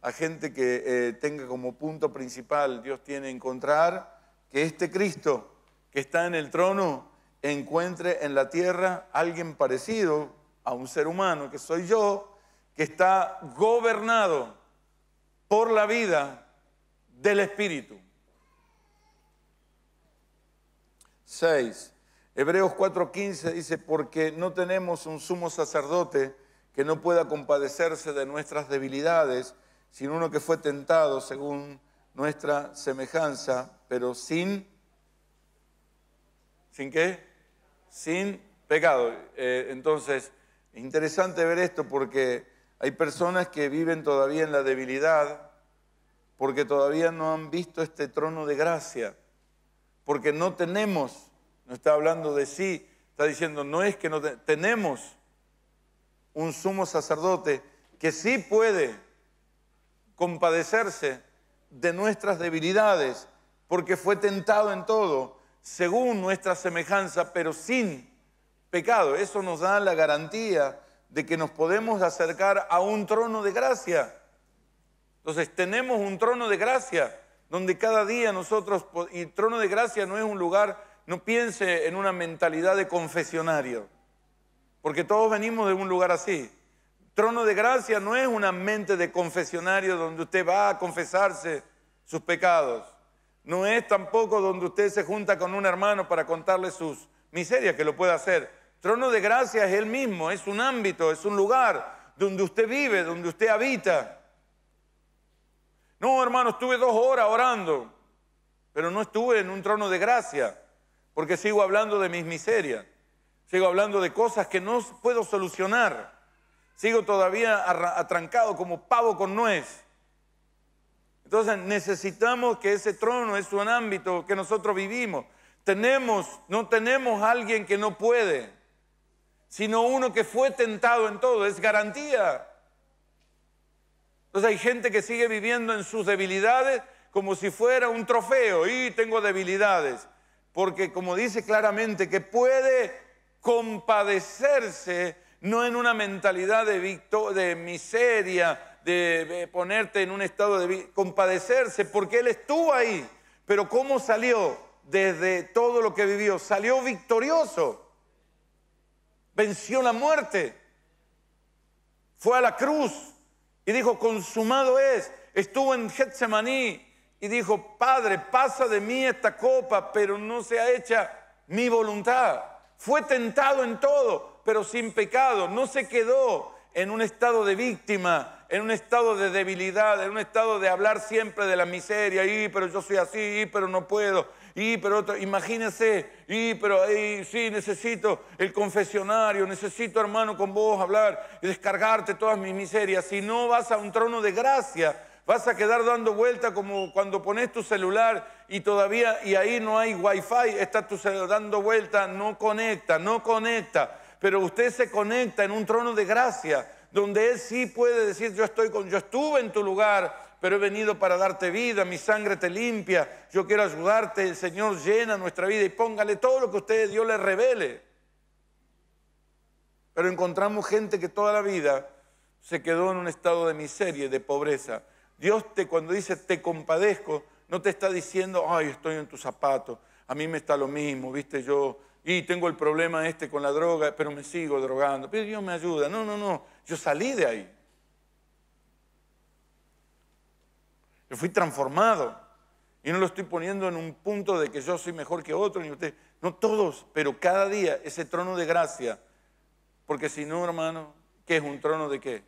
a gente que eh, tenga como punto principal, Dios tiene encontrar que este Cristo, que está en el trono encuentre en la tierra alguien parecido a un ser humano, que soy yo, que está gobernado por la vida del Espíritu. 6. Hebreos 4:15 dice, porque no tenemos un sumo sacerdote que no pueda compadecerse de nuestras debilidades, sino uno que fue tentado según nuestra semejanza, pero sin ¿Sin qué? Sin pecado. Eh, entonces, interesante ver esto porque hay personas que viven todavía en la debilidad porque todavía no han visto este trono de gracia, porque no tenemos, no está hablando de sí, está diciendo, no es que no tenemos, tenemos un sumo sacerdote que sí puede compadecerse de nuestras debilidades, porque fue tentado en todo, según nuestra semejanza, pero sin pecado. Eso nos da la garantía de que nos podemos acercar a un trono de gracia. Entonces tenemos un trono de gracia donde cada día nosotros, y el trono de gracia no es un lugar, no piense en una mentalidad de confesionario, porque todos venimos de un lugar así. Trono de gracia no es una mente de confesionario donde usted va a confesarse sus pecados. No es tampoco donde usted se junta con un hermano para contarle sus miserias, que lo pueda hacer. Trono de gracia es él mismo, es un ámbito, es un lugar donde usted vive, donde usted habita. No, hermano, estuve dos horas orando, pero no estuve en un trono de gracia, porque sigo hablando de mis miserias, sigo hablando de cosas que no puedo solucionar, sigo todavía atrancado como pavo con nuez. Entonces necesitamos que ese trono es un ámbito que nosotros vivimos. Tenemos, no tenemos a alguien que no puede, sino uno que fue tentado en todo, es garantía. Entonces hay gente que sigue viviendo en sus debilidades como si fuera un trofeo y tengo debilidades, porque como dice claramente que puede compadecerse no en una mentalidad de, de miseria, de ponerte en un estado de compadecerse, porque Él estuvo ahí. Pero ¿cómo salió desde todo lo que vivió? Salió victorioso. Venció la muerte. Fue a la cruz y dijo, consumado es. Estuvo en Getsemaní y dijo, Padre, pasa de mí esta copa, pero no sea hecha mi voluntad. Fue tentado en todo, pero sin pecado. No se quedó en un estado de víctima, en un estado de debilidad, en un estado de hablar siempre de la miseria, y pero yo soy así, y pero no puedo, y pero otro, imagínense, y pero ahí sí, necesito el confesionario, necesito hermano con vos hablar y descargarte todas mis miserias. Si no vas a un trono de gracia, vas a quedar dando vuelta como cuando pones tu celular y todavía y ahí no hay wifi, está tu celular dando vuelta, no conecta, no conecta pero usted se conecta en un trono de gracia donde Él sí puede decir, yo, estoy con, yo estuve en tu lugar, pero he venido para darte vida, mi sangre te limpia, yo quiero ayudarte, el Señor llena nuestra vida y póngale todo lo que usted, Dios le revele. Pero encontramos gente que toda la vida se quedó en un estado de miseria, de pobreza. Dios te, cuando dice te compadezco, no te está diciendo, ay, estoy en tus zapatos, a mí me está lo mismo, viste, yo y tengo el problema este con la droga, pero me sigo drogando, pero Dios me ayuda. No, no, no, yo salí de ahí. Yo fui transformado. Y no lo estoy poniendo en un punto de que yo soy mejor que otro, ni usted. No todos, pero cada día ese trono de gracia. Porque si no, hermano, ¿qué es un trono de qué?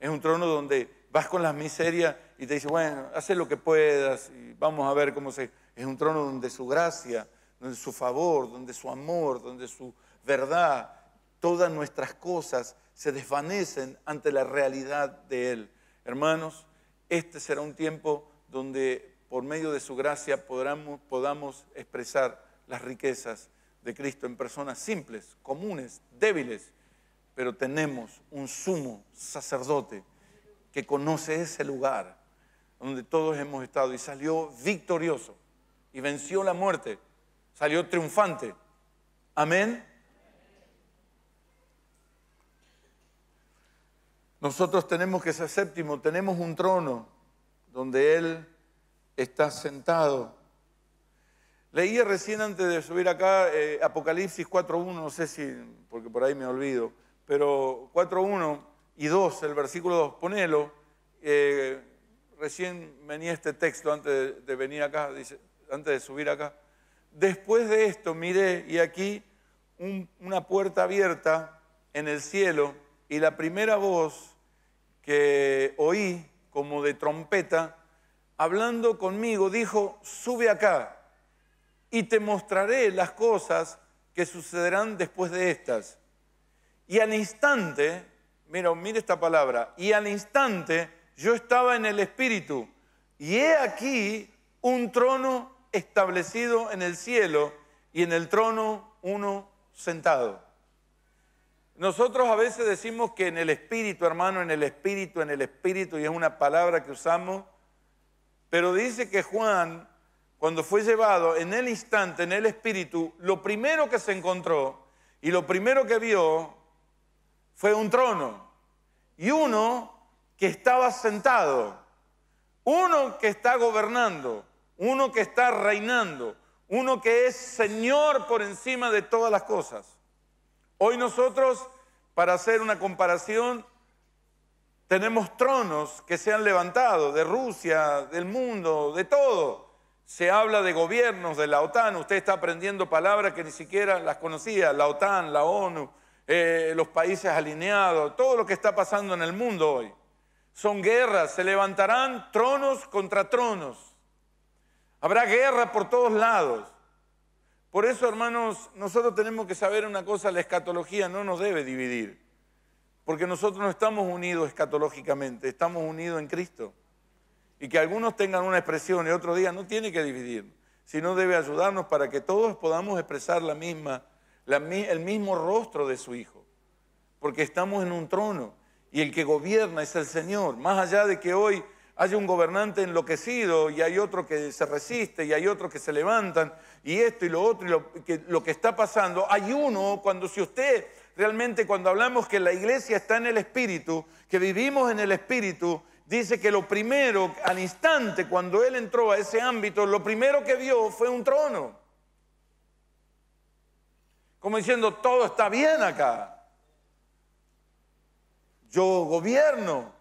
Es un trono donde vas con las miserias y te dice, bueno, haz lo que puedas y vamos a ver cómo se... Es un trono donde su gracia donde su favor, donde su amor, donde su verdad, todas nuestras cosas se desvanecen ante la realidad de Él. Hermanos, este será un tiempo donde por medio de su gracia podamos, expresar las riquezas de Cristo en personas simples, comunes, débiles, pero tenemos un sumo sacerdote que conoce ese lugar donde todos hemos estado y salió victorioso y venció la muerte salió triunfante. Amén. Nosotros tenemos que ser séptimo, tenemos un trono donde Él está sentado. Leía recién antes de subir acá eh, Apocalipsis 4.1, no sé si, porque por ahí me olvido, pero 4.1 y 2, el versículo 2, ponelo. Eh, recién venía este texto antes de, venir acá, antes de subir acá. Después de esto miré y aquí una puerta abierta en el cielo y la primera voz que oí como de trompeta, hablando conmigo, dijo, sube acá y te mostraré las cosas que sucederán después de estas. Y al instante, mira, mire esta palabra, y al instante yo estaba en el Espíritu, y he aquí un trono establecido en el cielo y en el trono uno sentado. Nosotros a veces decimos que en el espíritu, hermano, en el espíritu, en el espíritu, y es una palabra que usamos, pero dice que Juan, cuando fue llevado en el instante, en el espíritu, lo primero que se encontró y lo primero que vio fue un trono y uno que estaba sentado, uno que está gobernando, uno que está reinando, uno que es Señor por encima de todas las cosas. Hoy nosotros, para hacer una comparación, tenemos tronos que se han levantado de Rusia, del mundo, de todo. Se habla de gobiernos, de la OTAN, usted está aprendiendo palabras que ni siquiera las conocía, la OTAN, la ONU, eh, los países alineados, todo lo que está pasando en el mundo hoy. Son guerras, se levantarán tronos contra tronos. Habrá guerra por todos lados. Por eso, hermanos, nosotros tenemos que saber una cosa, la escatología no nos debe dividir, porque nosotros no estamos unidos escatológicamente, estamos unidos en Cristo. Y que algunos tengan una expresión y otro día, no tiene que dividir, sino debe ayudarnos para que todos podamos expresar la misma, el mismo rostro de su Hijo, porque estamos en un trono y el que gobierna es el Señor, más allá de que hoy hay un gobernante enloquecido y hay otro que se resiste y hay otro que se levantan y esto y lo otro y lo que, está pasando. Hay uno cuando si usted realmente cuando hablamos que la iglesia está en el Espíritu, que vivimos en el Espíritu, dice que lo primero, al instante cuando él entró a ese ámbito, lo primero que vio fue un trono. Como diciendo, todo está bien acá. Yo gobierno.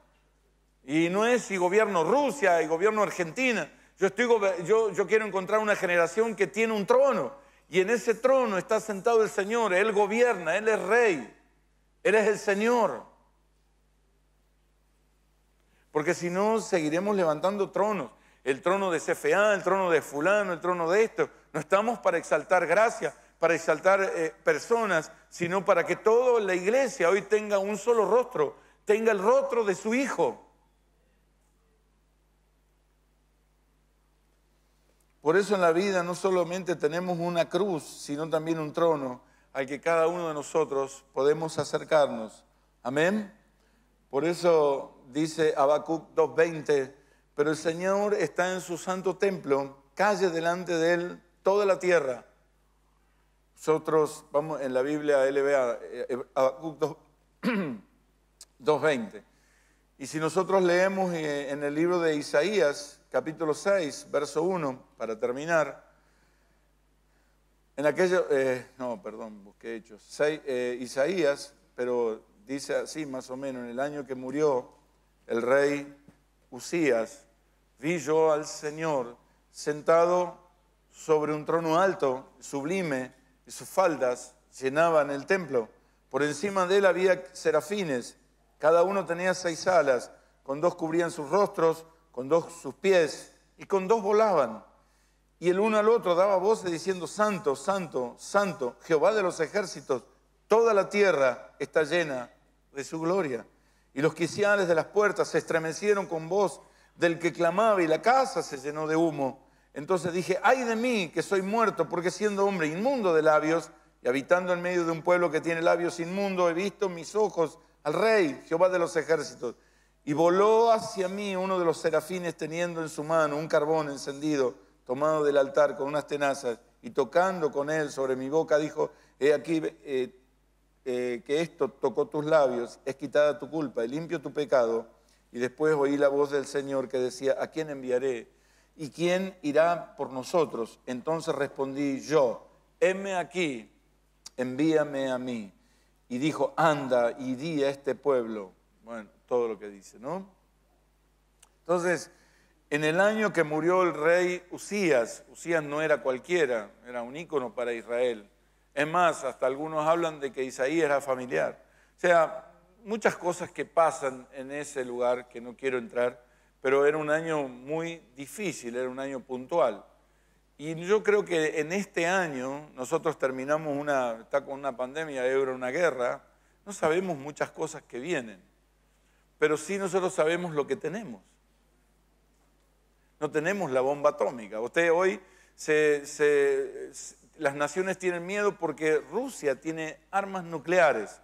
Y no es si gobierno Rusia y gobierno Argentina. Yo, estoy, yo, yo quiero encontrar una generación que tiene un trono. Y en ese trono está sentado el Señor. Él gobierna, Él es rey. Él es el Señor. Porque si no, seguiremos levantando tronos. El trono de CFA, el trono de fulano, el trono de esto. No estamos para exaltar gracia, para exaltar eh, personas, sino para que toda la iglesia hoy tenga un solo rostro, tenga el rostro de su Hijo. Por eso en la vida no solamente tenemos una cruz, sino también un trono al que cada uno de nosotros podemos acercarnos. Amén. Por eso dice Habacuc 2.20, pero el Señor está en su santo templo, calle delante de él toda la tierra. Nosotros vamos en la Biblia LBA, eh, eh, Habacuc 2.20. Y si nosotros leemos eh, en el libro de Isaías, capítulo 6, verso 1, para terminar. En aquello, eh, no, perdón, busqué hechos. Eh, Isaías, pero dice así más o menos, en el año que murió el rey Usías, vi yo al Señor sentado sobre un trono alto, sublime, y sus faldas llenaban el templo. Por encima de él había serafines, cada uno tenía seis alas, con dos cubrían sus rostros, con dos sus pies, y con dos volaban. Y el uno al otro daba voces diciendo, Santo, Santo, Santo, Jehová de los ejércitos, toda la tierra está llena de su gloria. Y los quiciales de las puertas se estremecieron con voz del que clamaba y la casa se llenó de humo. Entonces dije, ay de mí que soy muerto, porque siendo hombre inmundo de labios y habitando en medio de un pueblo que tiene labios inmundo, he visto mis ojos al rey, Jehová de los ejércitos y voló hacia mí uno de los serafines teniendo en su mano un carbón encendido, tomado del altar con unas tenazas, y tocando con él sobre mi boca, dijo, he aquí eh, eh, que esto tocó tus labios, es quitada tu culpa y limpio tu pecado. Y después oí la voz del Señor que decía, ¿a quién enviaré? ¿Y quién irá por nosotros? Entonces respondí yo, heme aquí, envíame a mí. Y dijo, anda y di a este pueblo. Bueno, todo lo que dice, ¿no? Entonces, en el año que murió el rey Usías, Usías no era cualquiera, era un ícono para Israel. Es más, hasta algunos hablan de que Isaías era familiar. O sea, muchas cosas que pasan en ese lugar que no quiero entrar, pero era un año muy difícil, era un año puntual. Y yo creo que en este año nosotros terminamos una, está con una pandemia, euro, una guerra, no sabemos muchas cosas que vienen pero sí nosotros sabemos lo que tenemos. No tenemos la bomba atómica. Usted hoy, las naciones tienen miedo porque Rusia tiene armas nucleares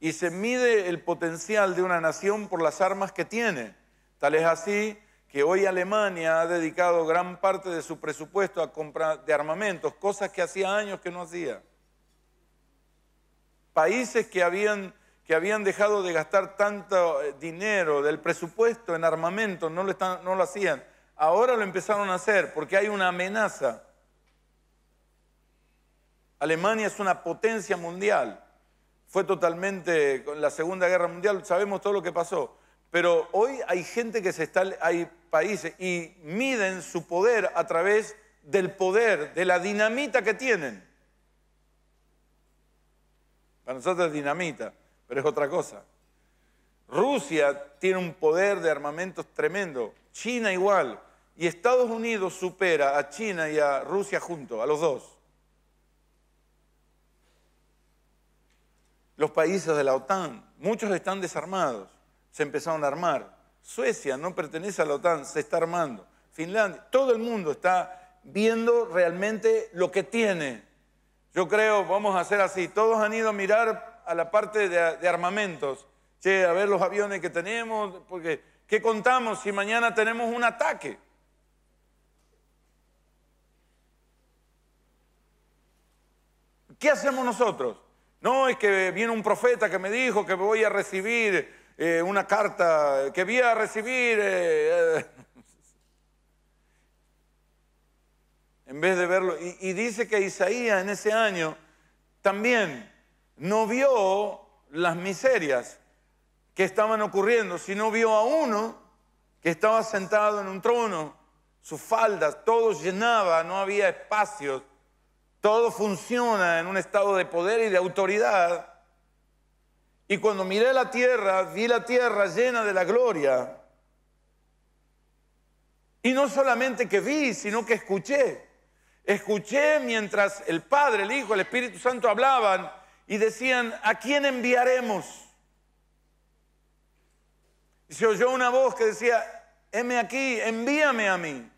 y se mide el potencial de una nación por las armas que tiene. Tal es así que hoy Alemania ha dedicado gran parte de su presupuesto a compra de armamentos, cosas que hacía años que no hacía. Países que habían que habían dejado de gastar tanto eh, dinero del presupuesto en armamento, no lo, no lo hacían. Ahora lo empezaron a hacer porque hay una amenaza. Alemania es una potencia mundial. Fue totalmente, con la Segunda Guerra Mundial, sabemos todo lo que pasó. Pero hoy hay gente que se está, hay países y miden su poder a través del poder, de la dinamita que tienen. Para nosotros es dinamita pero es otra cosa. Rusia tiene un poder de armamentos tremendo, China igual, y Estados Unidos supera a China y a Rusia juntos, a los dos. Los países de la OTAN, muchos están desarmados, se empezaron a armar. Suecia no pertenece a la OTAN, se está armando. Finlandia, todo el mundo está viendo realmente lo que tiene. Yo creo, vamos a hacer así, todos han ido a mirar a la parte de, armamentos. Che, a ver los aviones que tenemos, porque ¿qué contamos si mañana tenemos un ataque? ¿Qué hacemos nosotros? No es que viene un profeta que me dijo que voy a recibir eh, una carta, que voy a recibir... Eh, eh. en vez de verlo, y dice que Isaías en ese año también no vio las miserias que estaban ocurriendo, sino vio a uno que estaba sentado en un trono, sus faldas, todo llenaba, no había espacios, todo funciona en un estado de poder y de autoridad. Y cuando miré la tierra, vi la tierra llena de la gloria. Y no solamente que vi, sino que escuché. Escuché mientras el Padre, el Hijo, el Espíritu Santo hablaban y decían, ¿a quién enviaremos? Y se oyó una voz que decía, heme aquí, envíame a mí.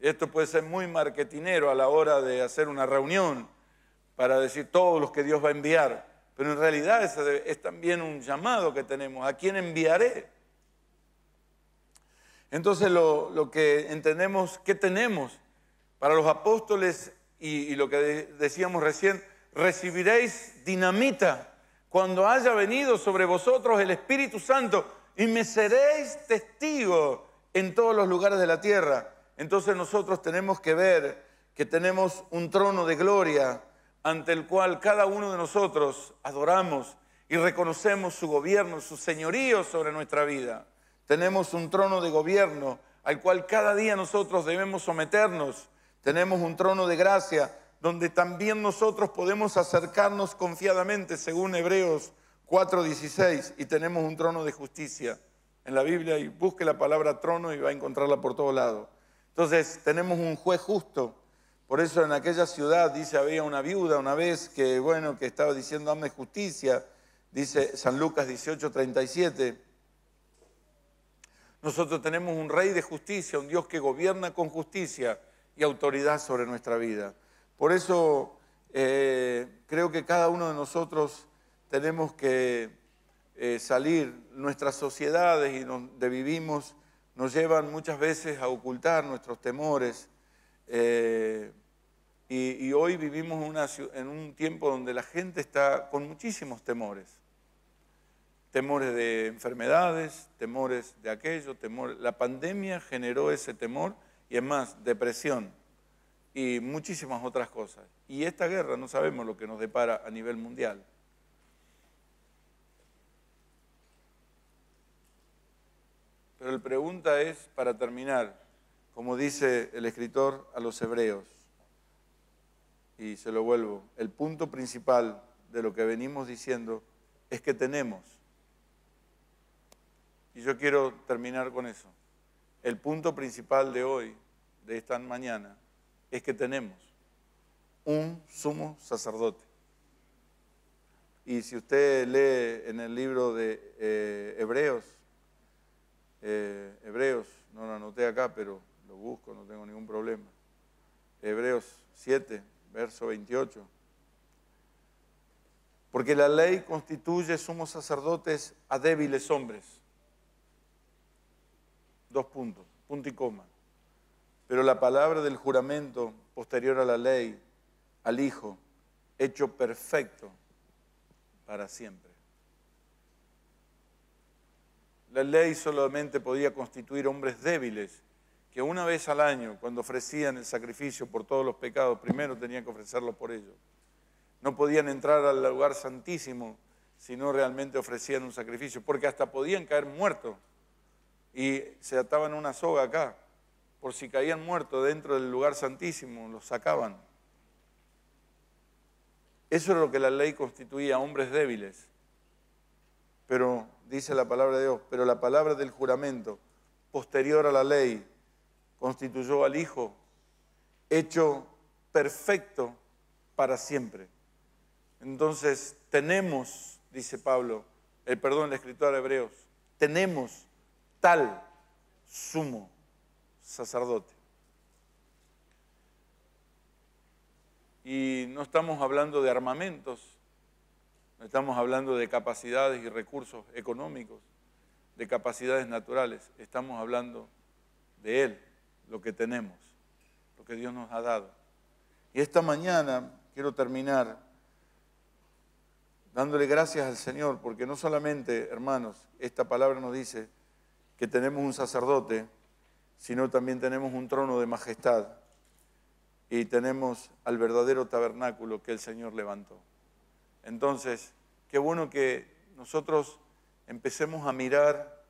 Esto puede ser muy marketinero a la hora de hacer una reunión para decir todos los que Dios va a enviar, pero en realidad es, también un llamado que tenemos, ¿a quién enviaré? Entonces lo, que entendemos, ¿qué tenemos? Para los apóstoles y, y lo que decíamos recién, recibiréis dinamita cuando haya venido sobre vosotros el Espíritu Santo y me seréis testigo en todos los lugares de la tierra. Entonces nosotros tenemos que ver que tenemos un trono de gloria ante el cual cada uno de nosotros adoramos y reconocemos su gobierno, su señorío sobre nuestra vida. Tenemos un trono de gobierno al cual cada día nosotros debemos someternos. Tenemos un trono de gracia donde también nosotros podemos acercarnos confiadamente, según Hebreos 4:16, y tenemos un trono de justicia en la Biblia, y busque la palabra trono y va a encontrarla por todo lado. Entonces, tenemos un juez justo. Por eso en aquella ciudad, dice, había una viuda una vez que, bueno, que estaba diciendo, hame justicia, dice San Lucas 18:37. Nosotros tenemos un rey de justicia, un Dios que gobierna con justicia y autoridad sobre nuestra vida. Por eso eh, creo que cada uno de nosotros tenemos que eh, salir. Nuestras sociedades y donde vivimos nos llevan muchas veces a ocultar nuestros temores. Eh, y, hoy vivimos en un tiempo donde la gente está con muchísimos temores. Temores de enfermedades, temores de aquello, temor. La pandemia generó ese temor y es más, depresión y muchísimas otras cosas. Y esta guerra no sabemos lo que nos depara a nivel mundial. Pero la pregunta es, para terminar, como dice el escritor a los hebreos, y se lo vuelvo, el punto principal de lo que venimos diciendo es que tenemos. Y yo quiero terminar con eso. El punto principal de hoy, de esta mañana, es que tenemos un sumo sacerdote. Y si usted lee en el libro de eh, Hebreos, eh, Hebreos, no lo anoté acá, pero lo busco, no tengo ningún problema. Hebreos 7, verso 28. Porque la ley constituye sumos sacerdotes a débiles hombres. Dos puntos, punto y coma. Pero la palabra del juramento posterior a la ley, al Hijo, hecho perfecto para siempre. La ley solamente podía constituir hombres débiles que una vez al año, cuando ofrecían el sacrificio por todos los pecados, primero tenían que ofrecerlo por ellos. No podían entrar al lugar santísimo si no realmente ofrecían un sacrificio, porque hasta podían caer muertos y se ataban una soga acá por si caían muertos dentro del lugar santísimo, los sacaban. Eso es lo que la ley constituía, hombres débiles. Pero dice la palabra de Dios, pero la palabra del juramento posterior a la ley constituyó al Hijo hecho perfecto para siempre. Entonces tenemos, dice Pablo, el perdón, el escritor de Hebreos, tenemos tal sumo sacerdote. Y no estamos hablando de armamentos, no estamos hablando de capacidades y recursos económicos, de capacidades naturales, estamos hablando de Él, lo que tenemos, lo que Dios nos ha dado. Y esta mañana quiero terminar dándole gracias al Señor, porque no solamente, hermanos, esta palabra nos dice que tenemos un sacerdote, sino también tenemos un trono de majestad y tenemos al verdadero tabernáculo que el Señor levantó. Entonces, qué bueno que nosotros empecemos a mirar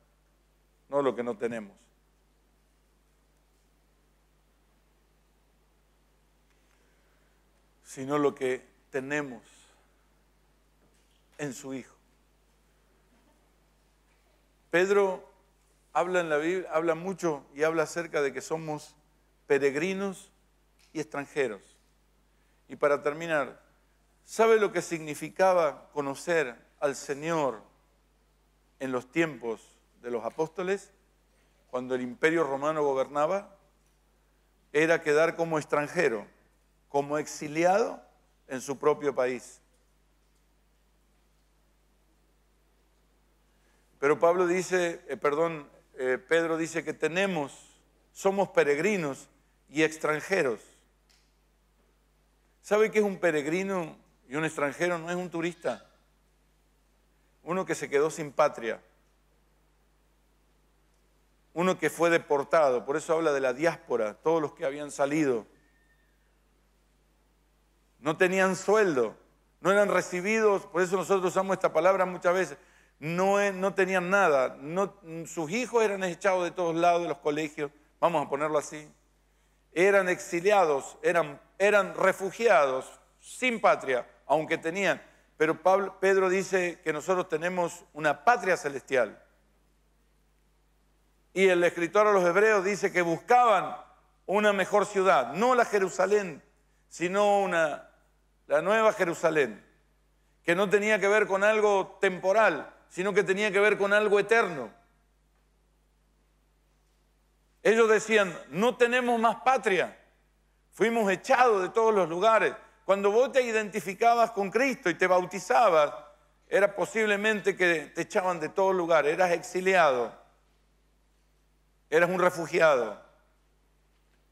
no lo que no tenemos. sino lo que tenemos en su Hijo. Pedro habla en la Biblia, habla mucho y habla acerca de que somos peregrinos y extranjeros. Y para terminar, ¿sabe lo que significaba conocer al Señor en los tiempos de los apóstoles, cuando el imperio romano gobernaba? Era quedar como extranjero, como exiliado en su propio país. Pero Pablo dice, eh, perdón, eh, Pedro dice que tenemos, somos peregrinos y extranjeros. ¿Sabe qué es un peregrino y un extranjero? No es un turista, uno que se quedó sin patria, uno que fue deportado, por eso habla de la diáspora, todos los que habían salido. No tenían sueldo, no eran recibidos, por eso nosotros usamos esta palabra muchas veces, no, tenían nada, sus hijos eran echados de todos lados de los colegios, vamos a ponerlo así, eran exiliados, eran, refugiados, sin patria, aunque tenían. Pero Pedro dice que nosotros tenemos una patria celestial. Y el escritor a los hebreos dice que buscaban una mejor ciudad, no la Jerusalén, sino una, la nueva Jerusalén, que no tenía que ver con algo temporal, sino que tenía que ver con algo eterno. Ellos decían, no tenemos más patria, fuimos echados de todos los lugares. Cuando vos te identificabas con Cristo y te bautizabas, era posiblemente que te echaban de todo lugar, eras exiliado, eras un refugiado.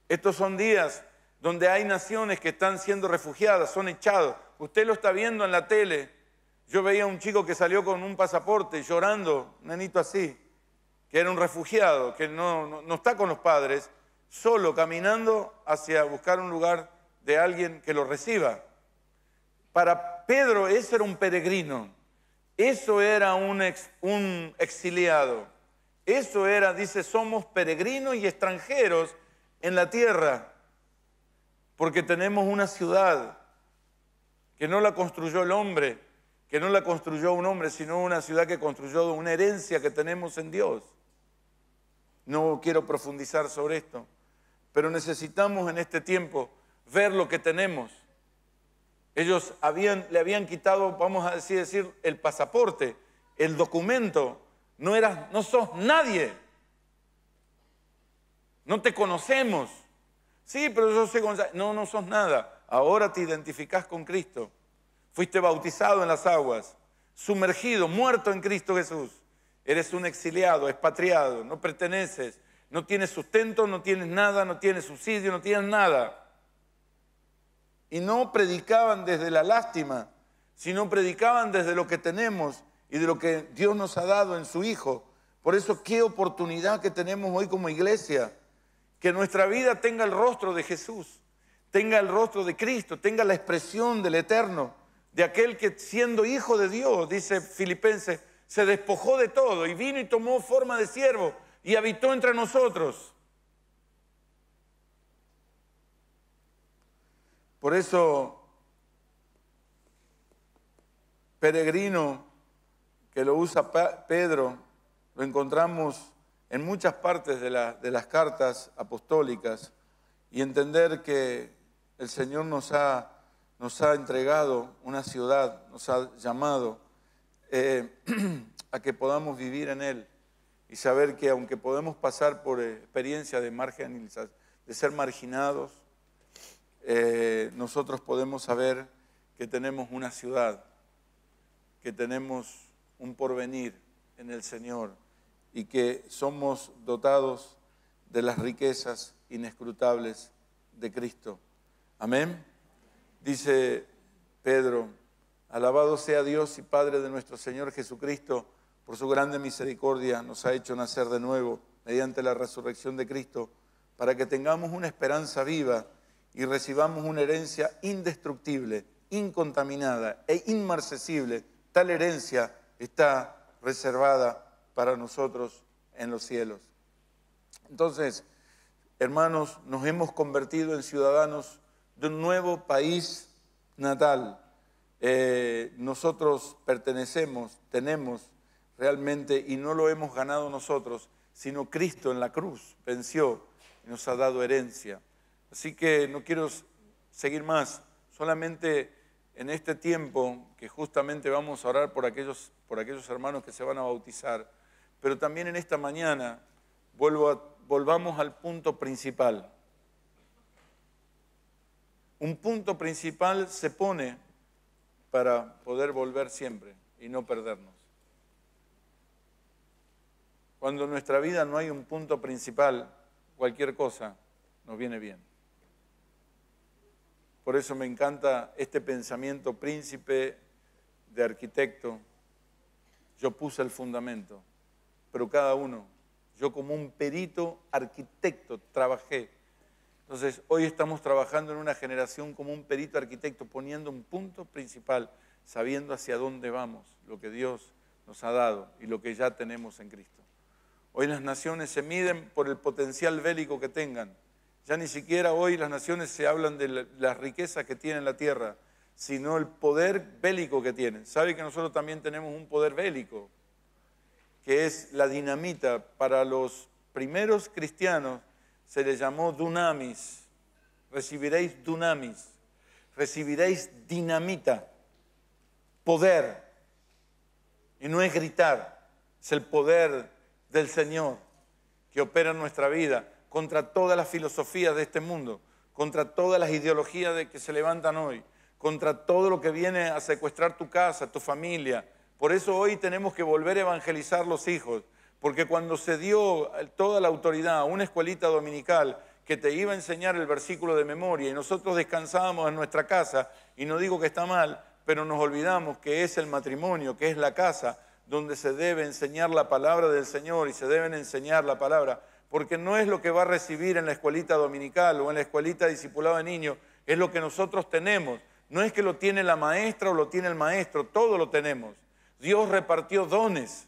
Estos son días donde hay naciones que están siendo refugiadas, son echados. Usted lo está viendo en la tele, yo veía a un chico que salió con un pasaporte llorando, un nenito así, que era un refugiado, que no, está con los padres, solo caminando hacia buscar un lugar de alguien que lo reciba. Para Pedro eso era un peregrino, eso era un, un exiliado, eso era, dice, somos peregrinos y extranjeros en la tierra, porque tenemos una ciudad que no la construyó el hombre, que no la construyó un hombre, sino una ciudad que construyó una herencia que tenemos en Dios. No quiero profundizar sobre esto, pero necesitamos en este tiempo ver lo que tenemos. Ellos le habían quitado, vamos a decir, decir, el pasaporte, el documento. No, eras, no sos nadie. No te conocemos. Sí, pero yo soy No, no sos nada. Ahora te identificás con Cristo. Fuiste bautizado en las aguas, sumergido, muerto en Cristo Jesús. Eres un exiliado, expatriado, no perteneces, no tienes sustento, no tienes nada, no tienes subsidio, no tienes nada. Y no predicaban desde la lástima, sino predicaban desde lo que tenemos y de lo que Dios nos ha dado en su Hijo. Por eso qué oportunidad que tenemos hoy como iglesia, que nuestra vida tenga el rostro de Jesús, tenga el rostro de Cristo, tenga la expresión del Eterno de aquel que siendo hijo de Dios, dice Filipenses, se despojó de todo y vino y tomó forma de siervo y habitó entre nosotros. Por eso, peregrino, que lo usa Pedro, lo encontramos en muchas partes de, de las cartas apostólicas y entender que el Señor nos ha nos ha entregado una ciudad, nos ha llamado eh, a que podamos vivir en Él y saber que aunque podemos pasar por experiencia de de ser marginados, eh, nosotros podemos saber que tenemos una ciudad, que tenemos un porvenir en el Señor y que somos dotados de las riquezas inescrutables de Cristo. Amén. Dice Pedro, alabado sea Dios y Padre de nuestro Señor Jesucristo, por su grande misericordia nos ha hecho nacer de nuevo mediante la resurrección de Cristo, para que tengamos una esperanza viva y recibamos una herencia indestructible, incontaminada e inmarcesible. Tal herencia está reservada para nosotros en los cielos. Entonces, hermanos, nos hemos convertido en ciudadanos de un nuevo país natal. Eh, nosotros pertenecemos, tenemos realmente, y no lo hemos ganado nosotros, sino Cristo en la cruz venció y nos ha dado herencia. Así que no quiero seguir más, solamente en este tiempo que justamente vamos a orar por aquellos, por aquellos hermanos que se van a bautizar, pero también en esta mañana volvamos al punto principal un punto principal se pone para poder volver siempre y no perdernos. Cuando en nuestra vida no hay un punto principal, cualquier cosa nos viene bien. Por eso me encanta este pensamiento príncipe de arquitecto. Yo puse el fundamento, pero cada uno, yo como un perito arquitecto trabajé entonces, hoy estamos trabajando en una generación como un perito arquitecto, poniendo un punto principal, sabiendo hacia dónde vamos, lo que Dios nos ha dado y lo que ya tenemos en Cristo. Hoy las naciones se miden por el potencial bélico que tengan. Ya ni siquiera hoy las naciones se hablan de las riquezas que tiene la tierra, sino el poder bélico que tienen. Sabe que nosotros también tenemos un poder bélico, que es la dinamita para los primeros cristianos se le llamó dunamis. Recibiréis dunamis, recibiréis dinamita, poder. Y no es gritar, es el poder del Señor que opera en nuestra vida contra todas las filosofías de este mundo, contra todas las ideologías de que se levantan hoy, contra todo lo que viene a secuestrar tu casa, tu familia. Por eso hoy tenemos que volver a evangelizar los hijos. Porque cuando se dio toda la autoridad a una escuelita dominical que te iba a enseñar el versículo de memoria y nosotros descansábamos en nuestra casa, y no digo que está mal, pero nos olvidamos que es el matrimonio, que es la casa donde se debe enseñar la palabra del Señor y se deben enseñar la palabra, porque no es lo que va a recibir en la escuelita dominical o en la escuelita discipulada de niños, es lo que nosotros tenemos. No es que lo tiene la maestra o lo tiene el maestro, todo lo tenemos. Dios repartió dones.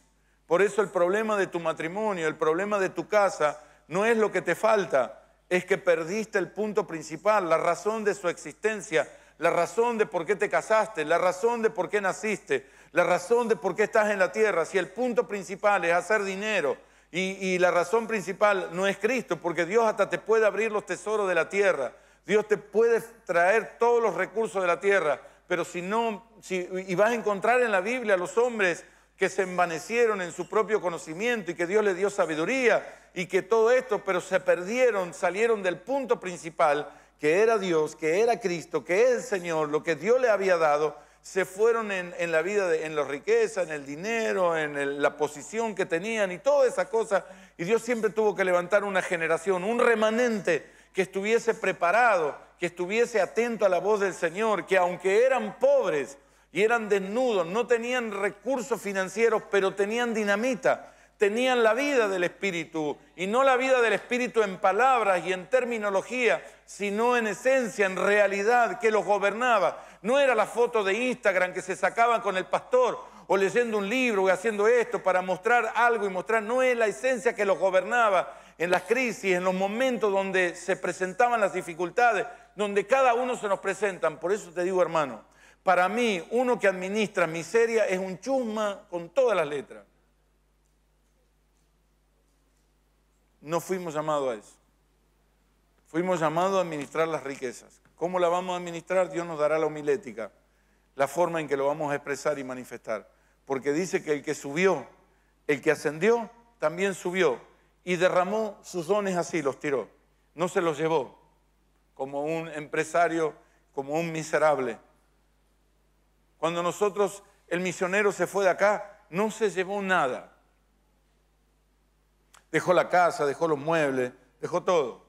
Por eso el problema de tu matrimonio, el problema de tu casa, no es lo que te falta, es que perdiste el punto principal, la razón de su existencia, la razón de por qué te casaste, la razón de por qué naciste, la razón de por qué estás en la tierra. Si el punto principal es hacer dinero y, la razón principal no es Cristo, porque Dios hasta te puede abrir los tesoros de la tierra, Dios te puede traer todos los recursos de la tierra, pero si no, y vas a encontrar en la Biblia a los hombres que se envanecieron en su propio conocimiento y que Dios le dio sabiduría y que todo esto, pero se perdieron, salieron del punto principal, que era Dios, que era Cristo, que es el Señor, lo que Dios le había dado, se fueron en, la vida, en la riqueza, en el dinero, en la posición que tenían y toda esa cosa Y Dios siempre tuvo que levantar una generación, un remanente que estuviese preparado, que estuviese atento a la voz del Señor, que aunque eran pobres, y eran desnudos, no tenían recursos financieros, pero tenían dinamita, tenían la vida del Espíritu, y no la vida del Espíritu en palabras y en terminología, sino en esencia, en realidad, que los gobernaba. No era la foto de Instagram que se sacaban con el pastor, o leyendo un libro, o haciendo esto para mostrar algo y mostrar, no es la esencia que los gobernaba en las crisis, en los momentos donde se presentaban las dificultades, donde cada uno se nos presentan. Por eso te digo, hermano, para mí, uno que administra miseria es un chusma con todas las letras. No fuimos llamados a eso. Fuimos llamados a administrar las riquezas. ¿Cómo la vamos a administrar? Dios nos dará la homilética, la forma en que lo vamos a expresar y manifestar. Porque dice que el que subió, el que ascendió, también subió y derramó sus dones así, los tiró. No se los llevó como un empresario, como un miserable cuando nosotros, el misionero se fue de acá, no se llevó nada. Dejó la casa, dejó los muebles, dejó todo.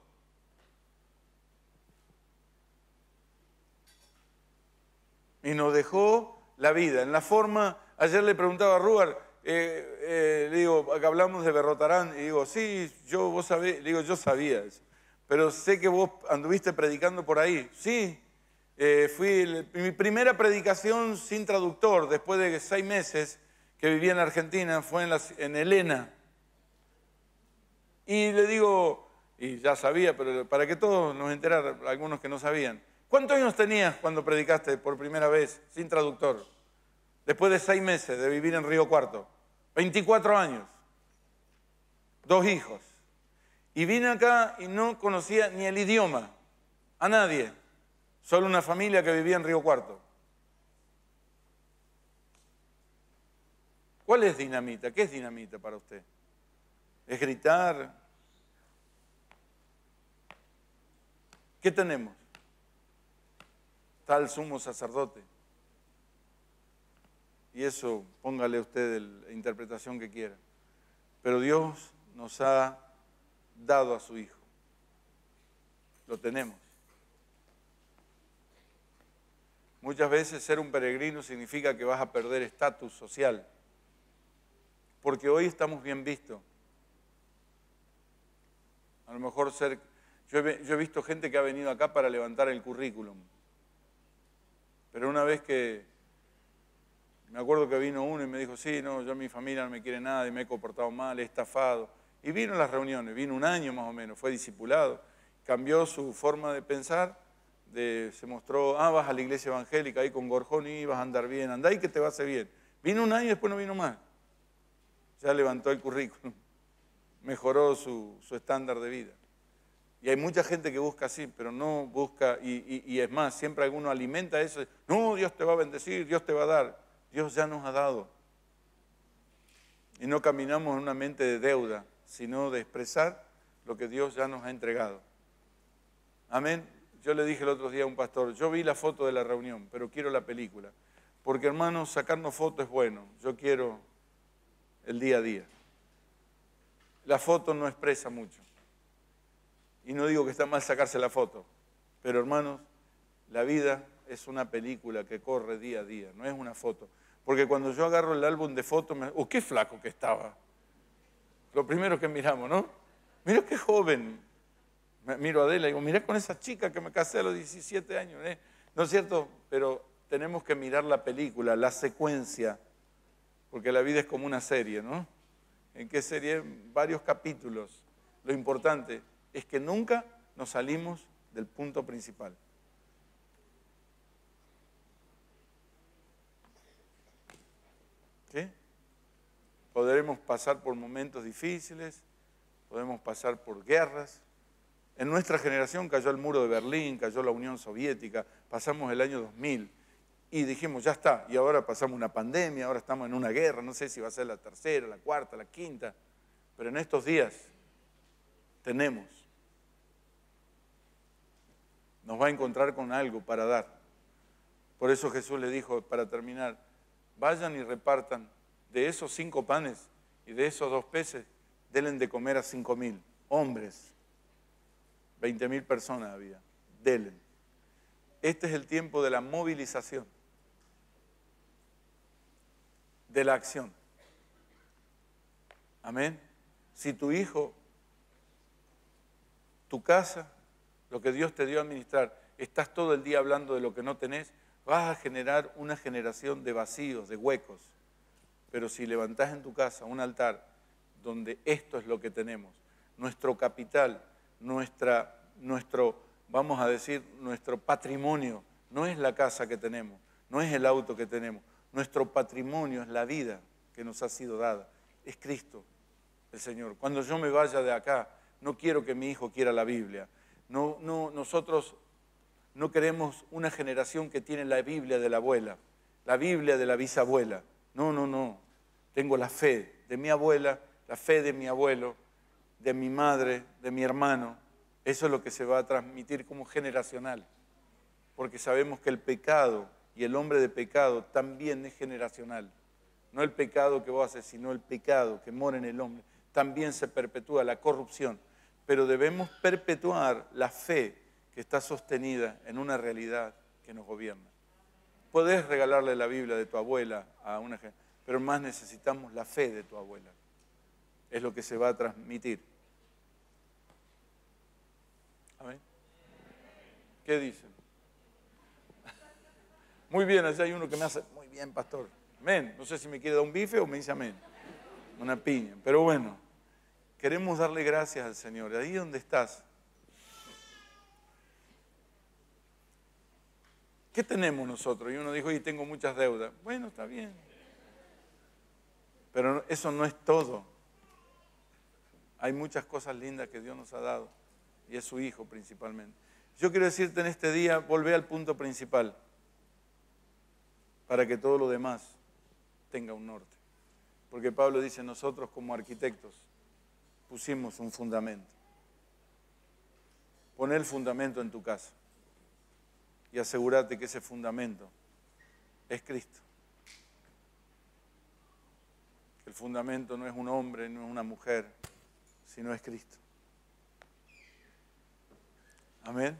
Y nos dejó la vida. En la forma, ayer le preguntaba a Ruar, eh, eh, le digo, hablamos de Berrotarán, y digo, sí, yo, vos digo, yo sabía eso, pero sé que vos anduviste predicando por ahí. Sí, eh, fui mi primera predicación sin traductor, después de seis meses que viví en Argentina, fue en, en Elena. Y le digo, y ya sabía, pero para que todos nos enteraran, algunos que no sabían, ¿cuántos años tenías cuando predicaste por primera vez sin traductor? Después de seis meses de vivir en Río Cuarto, 24 años, dos hijos. Y vine acá y no conocía ni el idioma, a nadie. Solo una familia que vivía en Río Cuarto. ¿Cuál es dinamita? ¿Qué es dinamita para usted? ¿Es gritar? ¿Qué tenemos? Tal sumo sacerdote. Y eso póngale usted la interpretación que quiera. Pero Dios nos ha dado a su Hijo. Lo tenemos. Muchas veces ser un peregrino significa que vas a perder estatus social, porque hoy estamos bien vistos. A lo mejor ser... Yo he, visto gente que ha venido acá para levantar el currículum, pero una vez que me acuerdo que vino uno y me dijo, sí, no, yo mi familia no me quiere nada y me he comportado mal, he estafado. Y vino a las reuniones, vino un año más o menos, fue discipulado, cambió su forma de pensar se mostró, ah, vas a la iglesia evangélica ahí con Gorjón y vas a andar bien, andá y que te va a hacer bien. Vino un año y después no vino más. Ya levantó el currículum, mejoró su, estándar de vida. Y hay mucha gente que busca así, pero no busca, y, y, es más, siempre alguno alimenta eso, no, Dios te va a bendecir, Dios te va a dar. Dios ya nos ha dado. Y no caminamos en una mente de deuda, sino de expresar lo que Dios ya nos ha entregado. Amén. Yo le dije el otro día a un pastor, yo vi la foto de la reunión, pero quiero la película. Porque hermanos, sacarnos foto es bueno, yo quiero el día a día. La foto no expresa mucho. Y no digo que está mal sacarse la foto, pero hermanos, la vida es una película que corre día a día, no es una foto. Porque cuando yo agarro el álbum de fotos, ¡Oh, qué flaco que estaba! Lo primero que miramos, ¿no? Mira qué joven, Miro a Adela y digo, mirá con esa chica que me casé a los 17 años. ¿eh? ¿No es cierto? Pero tenemos que mirar la película, la secuencia, porque la vida es como una serie, ¿no? ¿En qué serie? Varios capítulos. Lo importante es que nunca nos salimos del punto principal. ¿Sí? Podremos pasar por momentos difíciles, podemos pasar por guerras, en nuestra generación cayó el muro de Berlín, cayó la Unión Soviética, pasamos el año 2000 y dijimos, ya está, y ahora pasamos una pandemia, ahora estamos en una guerra, no sé si va a ser la tercera, la cuarta, la quinta, pero en estos días tenemos. Nos va a encontrar con algo para dar. Por eso Jesús le dijo, para terminar, vayan y repartan de esos cinco panes y de esos dos peces, denle de comer a cinco mil hombres 20.000 personas había. Delen. Este es el tiempo de la movilización, de la acción. Amén. Si tu hijo, tu casa, lo que Dios te dio a administrar, estás todo el día hablando de lo que no tenés, vas a generar una generación de vacíos, de huecos. Pero si levantás en tu casa un altar donde esto es lo que tenemos, nuestro capital nuestra, nuestro, vamos a decir, nuestro patrimonio. No es la casa que tenemos, no es el auto que tenemos. Nuestro patrimonio es la vida que nos ha sido dada. Es Cristo, el Señor. Cuando yo me vaya de acá, no quiero que mi hijo quiera la Biblia. No, no, nosotros no queremos una generación que tiene la Biblia de la abuela, la Biblia de la bisabuela. No, no, no. Tengo la fe de mi abuela, la fe de mi abuelo, de mi madre, de mi hermano, eso es lo que se va a transmitir como generacional. Porque sabemos que el pecado y el hombre de pecado también es generacional. No el pecado que vos haces, sino el pecado que mora en el hombre. También se perpetúa la corrupción. Pero debemos perpetuar la fe que está sostenida en una realidad que nos gobierna. Podés regalarle la Biblia de tu abuela a una gente, pero más necesitamos la fe de tu abuela. Es lo que se va a transmitir. ¿Qué dicen? Muy bien, allá hay uno que me hace, muy bien, pastor. Amén. No sé si me quiere dar un bife o me dice amén. Una piña. Pero bueno, queremos darle gracias al Señor. Ahí donde estás. ¿Qué tenemos nosotros? Y uno dijo, y tengo muchas deudas. Bueno, está bien. Pero eso no es todo. Hay muchas cosas lindas que Dios nos ha dado. Y es su Hijo principalmente. Yo quiero decirte en este día, volvé al punto principal para que todo lo demás tenga un norte. Porque Pablo dice, nosotros como arquitectos pusimos un fundamento. Pon el fundamento en tu casa y asegúrate que ese fundamento es Cristo. El fundamento no es un hombre, no es una mujer, sino es Cristo. 아멘.